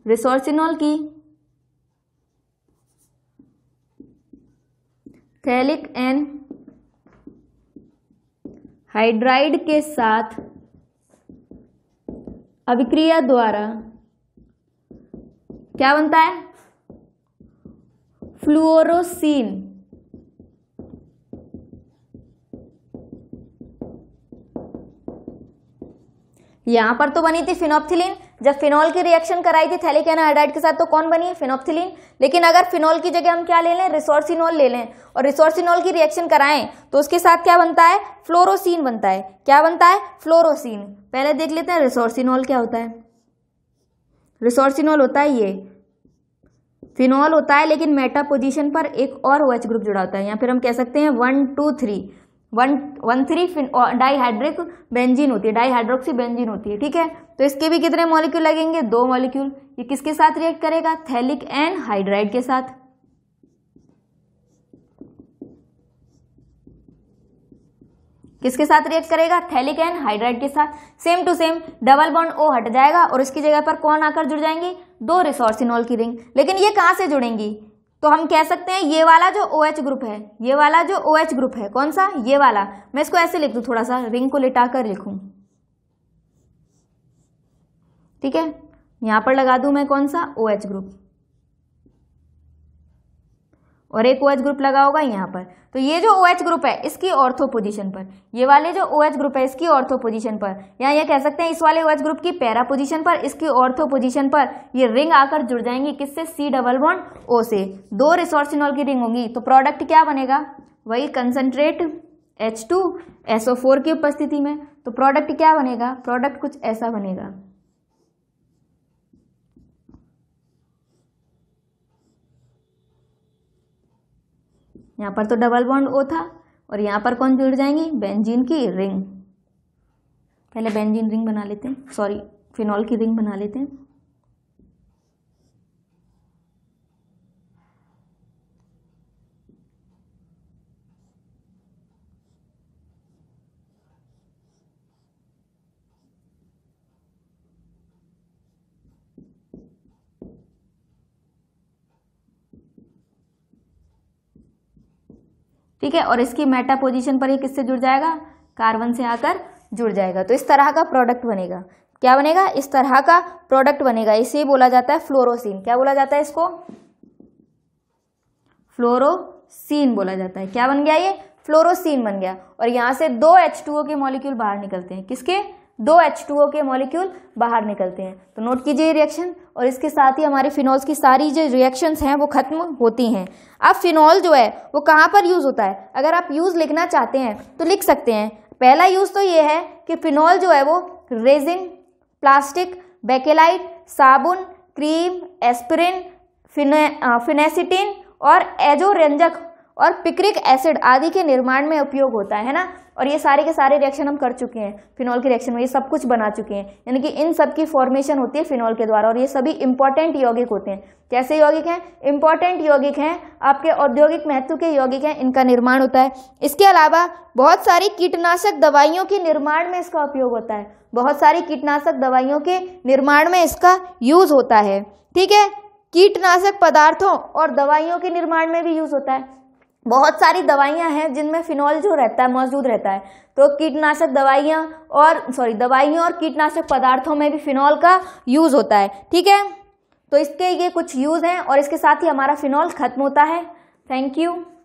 रिसोर्सिनॉल की थैलिक एन हाइड्राइड के साथ अभिक्रिया द्वारा क्या बनता है फ्लोरोसिन यहां पर तो बनी थी फिनोप्थिलिन जब फिनॉल की रिएक्शन कराई थी थैलिक के साथ तो कौन बनी है फिनोप्थिलिन लेकिन अगर फिनॉल की जगह हम क्या ले लें रिसोर्सिनॉल ले लें और रिसोर्सिनॉल की रिएक्शन कराएं तो उसके साथ क्या बनता है फ्लोरोसिन बनता है क्या बनता है फ्लोरोसिन पहले देख लेते हैं रिसोर्सिनॉल क्या होता है रिसोर्सिनॉल होता है ये फिनॉल होता है लेकिन मेटा पोजिशन पर एक और ओ OH ग्रुप जुड़ा होता है या फिर हम कह सकते हैं one two three one one three dihydric benzene होती है डाईहाइड्रोक्सी बेंजीन होती है ठीक है तो इसके भी कितने मॉलिक्यूल लगेंगे दो मॉलिक्यूल ये किसके साथ रिएक्ट करेगा थैलिक एंड हाइड्राइड के साथ किसके साथ रिएक्ट करेगा थैलिक एंड हाइड्राइड के साथ same to same double bond O हट जाएगा और इसकी जगह पर कौन आकर जुड़ जाएंगे दो रिसोर्सिनॉल की रिंग लेकिन ये कहाँ से जुड़ेंगी तो हम कह सकते हैं ये वाला जो ओ OH ग्रुप है ये वाला जो ओ OH ग्रुप है कौन सा ये वाला मैं इसको ऐसे लिख दू थोड़ा सा रिंग को लिटा कर लिखू ठीक है यहां पर लगा दू मैं कौन सा ओ OH ग्रुप और एक ओ OH ग्रुप लगा होगा यहाँ पर तो ये जो ओ OH ग्रुप है इसकी ऑर्थो पोजिशन पर ये वाले जो ओ OH ग्रुप है इसकी ऑर्थो पोजिशन पर या ये कह सकते हैं इस वाले ओ OH ग्रुप की पैरा पोजिशन पर इसकी ऑर्थो पोजिशन पर ये रिंग आकर जुड़ जाएंगी किससे सी डबल बॉन्ड ओ से दो रिसोर्सिनॉल की रिंग होंगी तो प्रोडक्ट क्या बनेगा वही concentrate H two S O four की उपस्थिति में तो प्रोडक्ट क्या बनेगा प्रोडक्ट कुछ ऐसा बनेगा यहाँ पर तो डबल बॉन्ड ओ था और यहाँ पर कौन जुड़ जाएंगी बेंजीन की रिंग पहले बेंजीन रिंग बना लेते हैं सॉरी फिनॉल की रिंग बना लेते हैं ठीक है और इसकी मेटा पोजिशन पर ये किससे जुड़ जाएगा कार्बन से आकर जुड़ जाएगा तो इस तरह का प्रोडक्ट बनेगा क्या बनेगा इस तरह का प्रोडक्ट बनेगा इसे बोला जाता है फ्लोरोसिन क्या बोला जाता है इसको फ्लोरोसिन बोला जाता है क्या बन गया ये फ्लोरोसिन बन गया और यहां से दो एच के मॉलिक्यूल बाहर निकलते हैं किसके दो एच टू ओ के मॉलिक्यूल बाहर निकलते हैं तो नोट कीजिए रिएक्शन और इसके साथ ही हमारे फिनॉल्स की सारी जो रिएक्शंस हैं वो खत्म होती हैं अब फिनॉल जो है वो कहाँ पर यूज़ होता है अगर आप यूज़ लिखना चाहते हैं तो लिख सकते हैं पहला यूज़ तो ये है कि फिनॉल जो है वो रेजिन प्लास्टिक बेकेलाइट साबुन क्रीम एस्पिरिन फिने फिनेसिटिन और एजोरंजक और पिक्रिक एसिड आदि के निर्माण में उपयोग होता है ना और ये सारे के सारे रिएक्शन हम कर चुके हैं फिनॉल के रिएक्शन में ये सब कुछ बना चुके हैं यानी कि इन सब की फॉर्मेशन होती है फिनॉल के द्वारा और ये सभी इंपॉर्टेंट यौगिक होते हैं कैसे यौगिक हैं इंपॉर्टेंट यौगिक हैं आपके औद्योगिक महत्व के यौगिक हैं इनका निर्माण होता है इसके अलावा बहुत सारी कीटनाशक दवाइयों के निर्माण में इसका उपयोग होता है बहुत सारी कीटनाशक दवाइयों के निर्माण में इसका यूज होता है ठीक है कीटनाशक पदार्थों और दवाइयों के निर्माण में भी यूज होता है बहुत सारी दवाइयां हैं जिनमें फिनॉल जो रहता है मौजूद रहता है तो कीटनाशक दवाइयां और सॉरी दवाइयों और कीटनाशक पदार्थों में भी फिनॉल का यूज़ होता है ठीक है तो इसके ये कुछ यूज़ हैं और इसके साथ ही हमारा फिनॉल ख़त्म होता है थैंक यू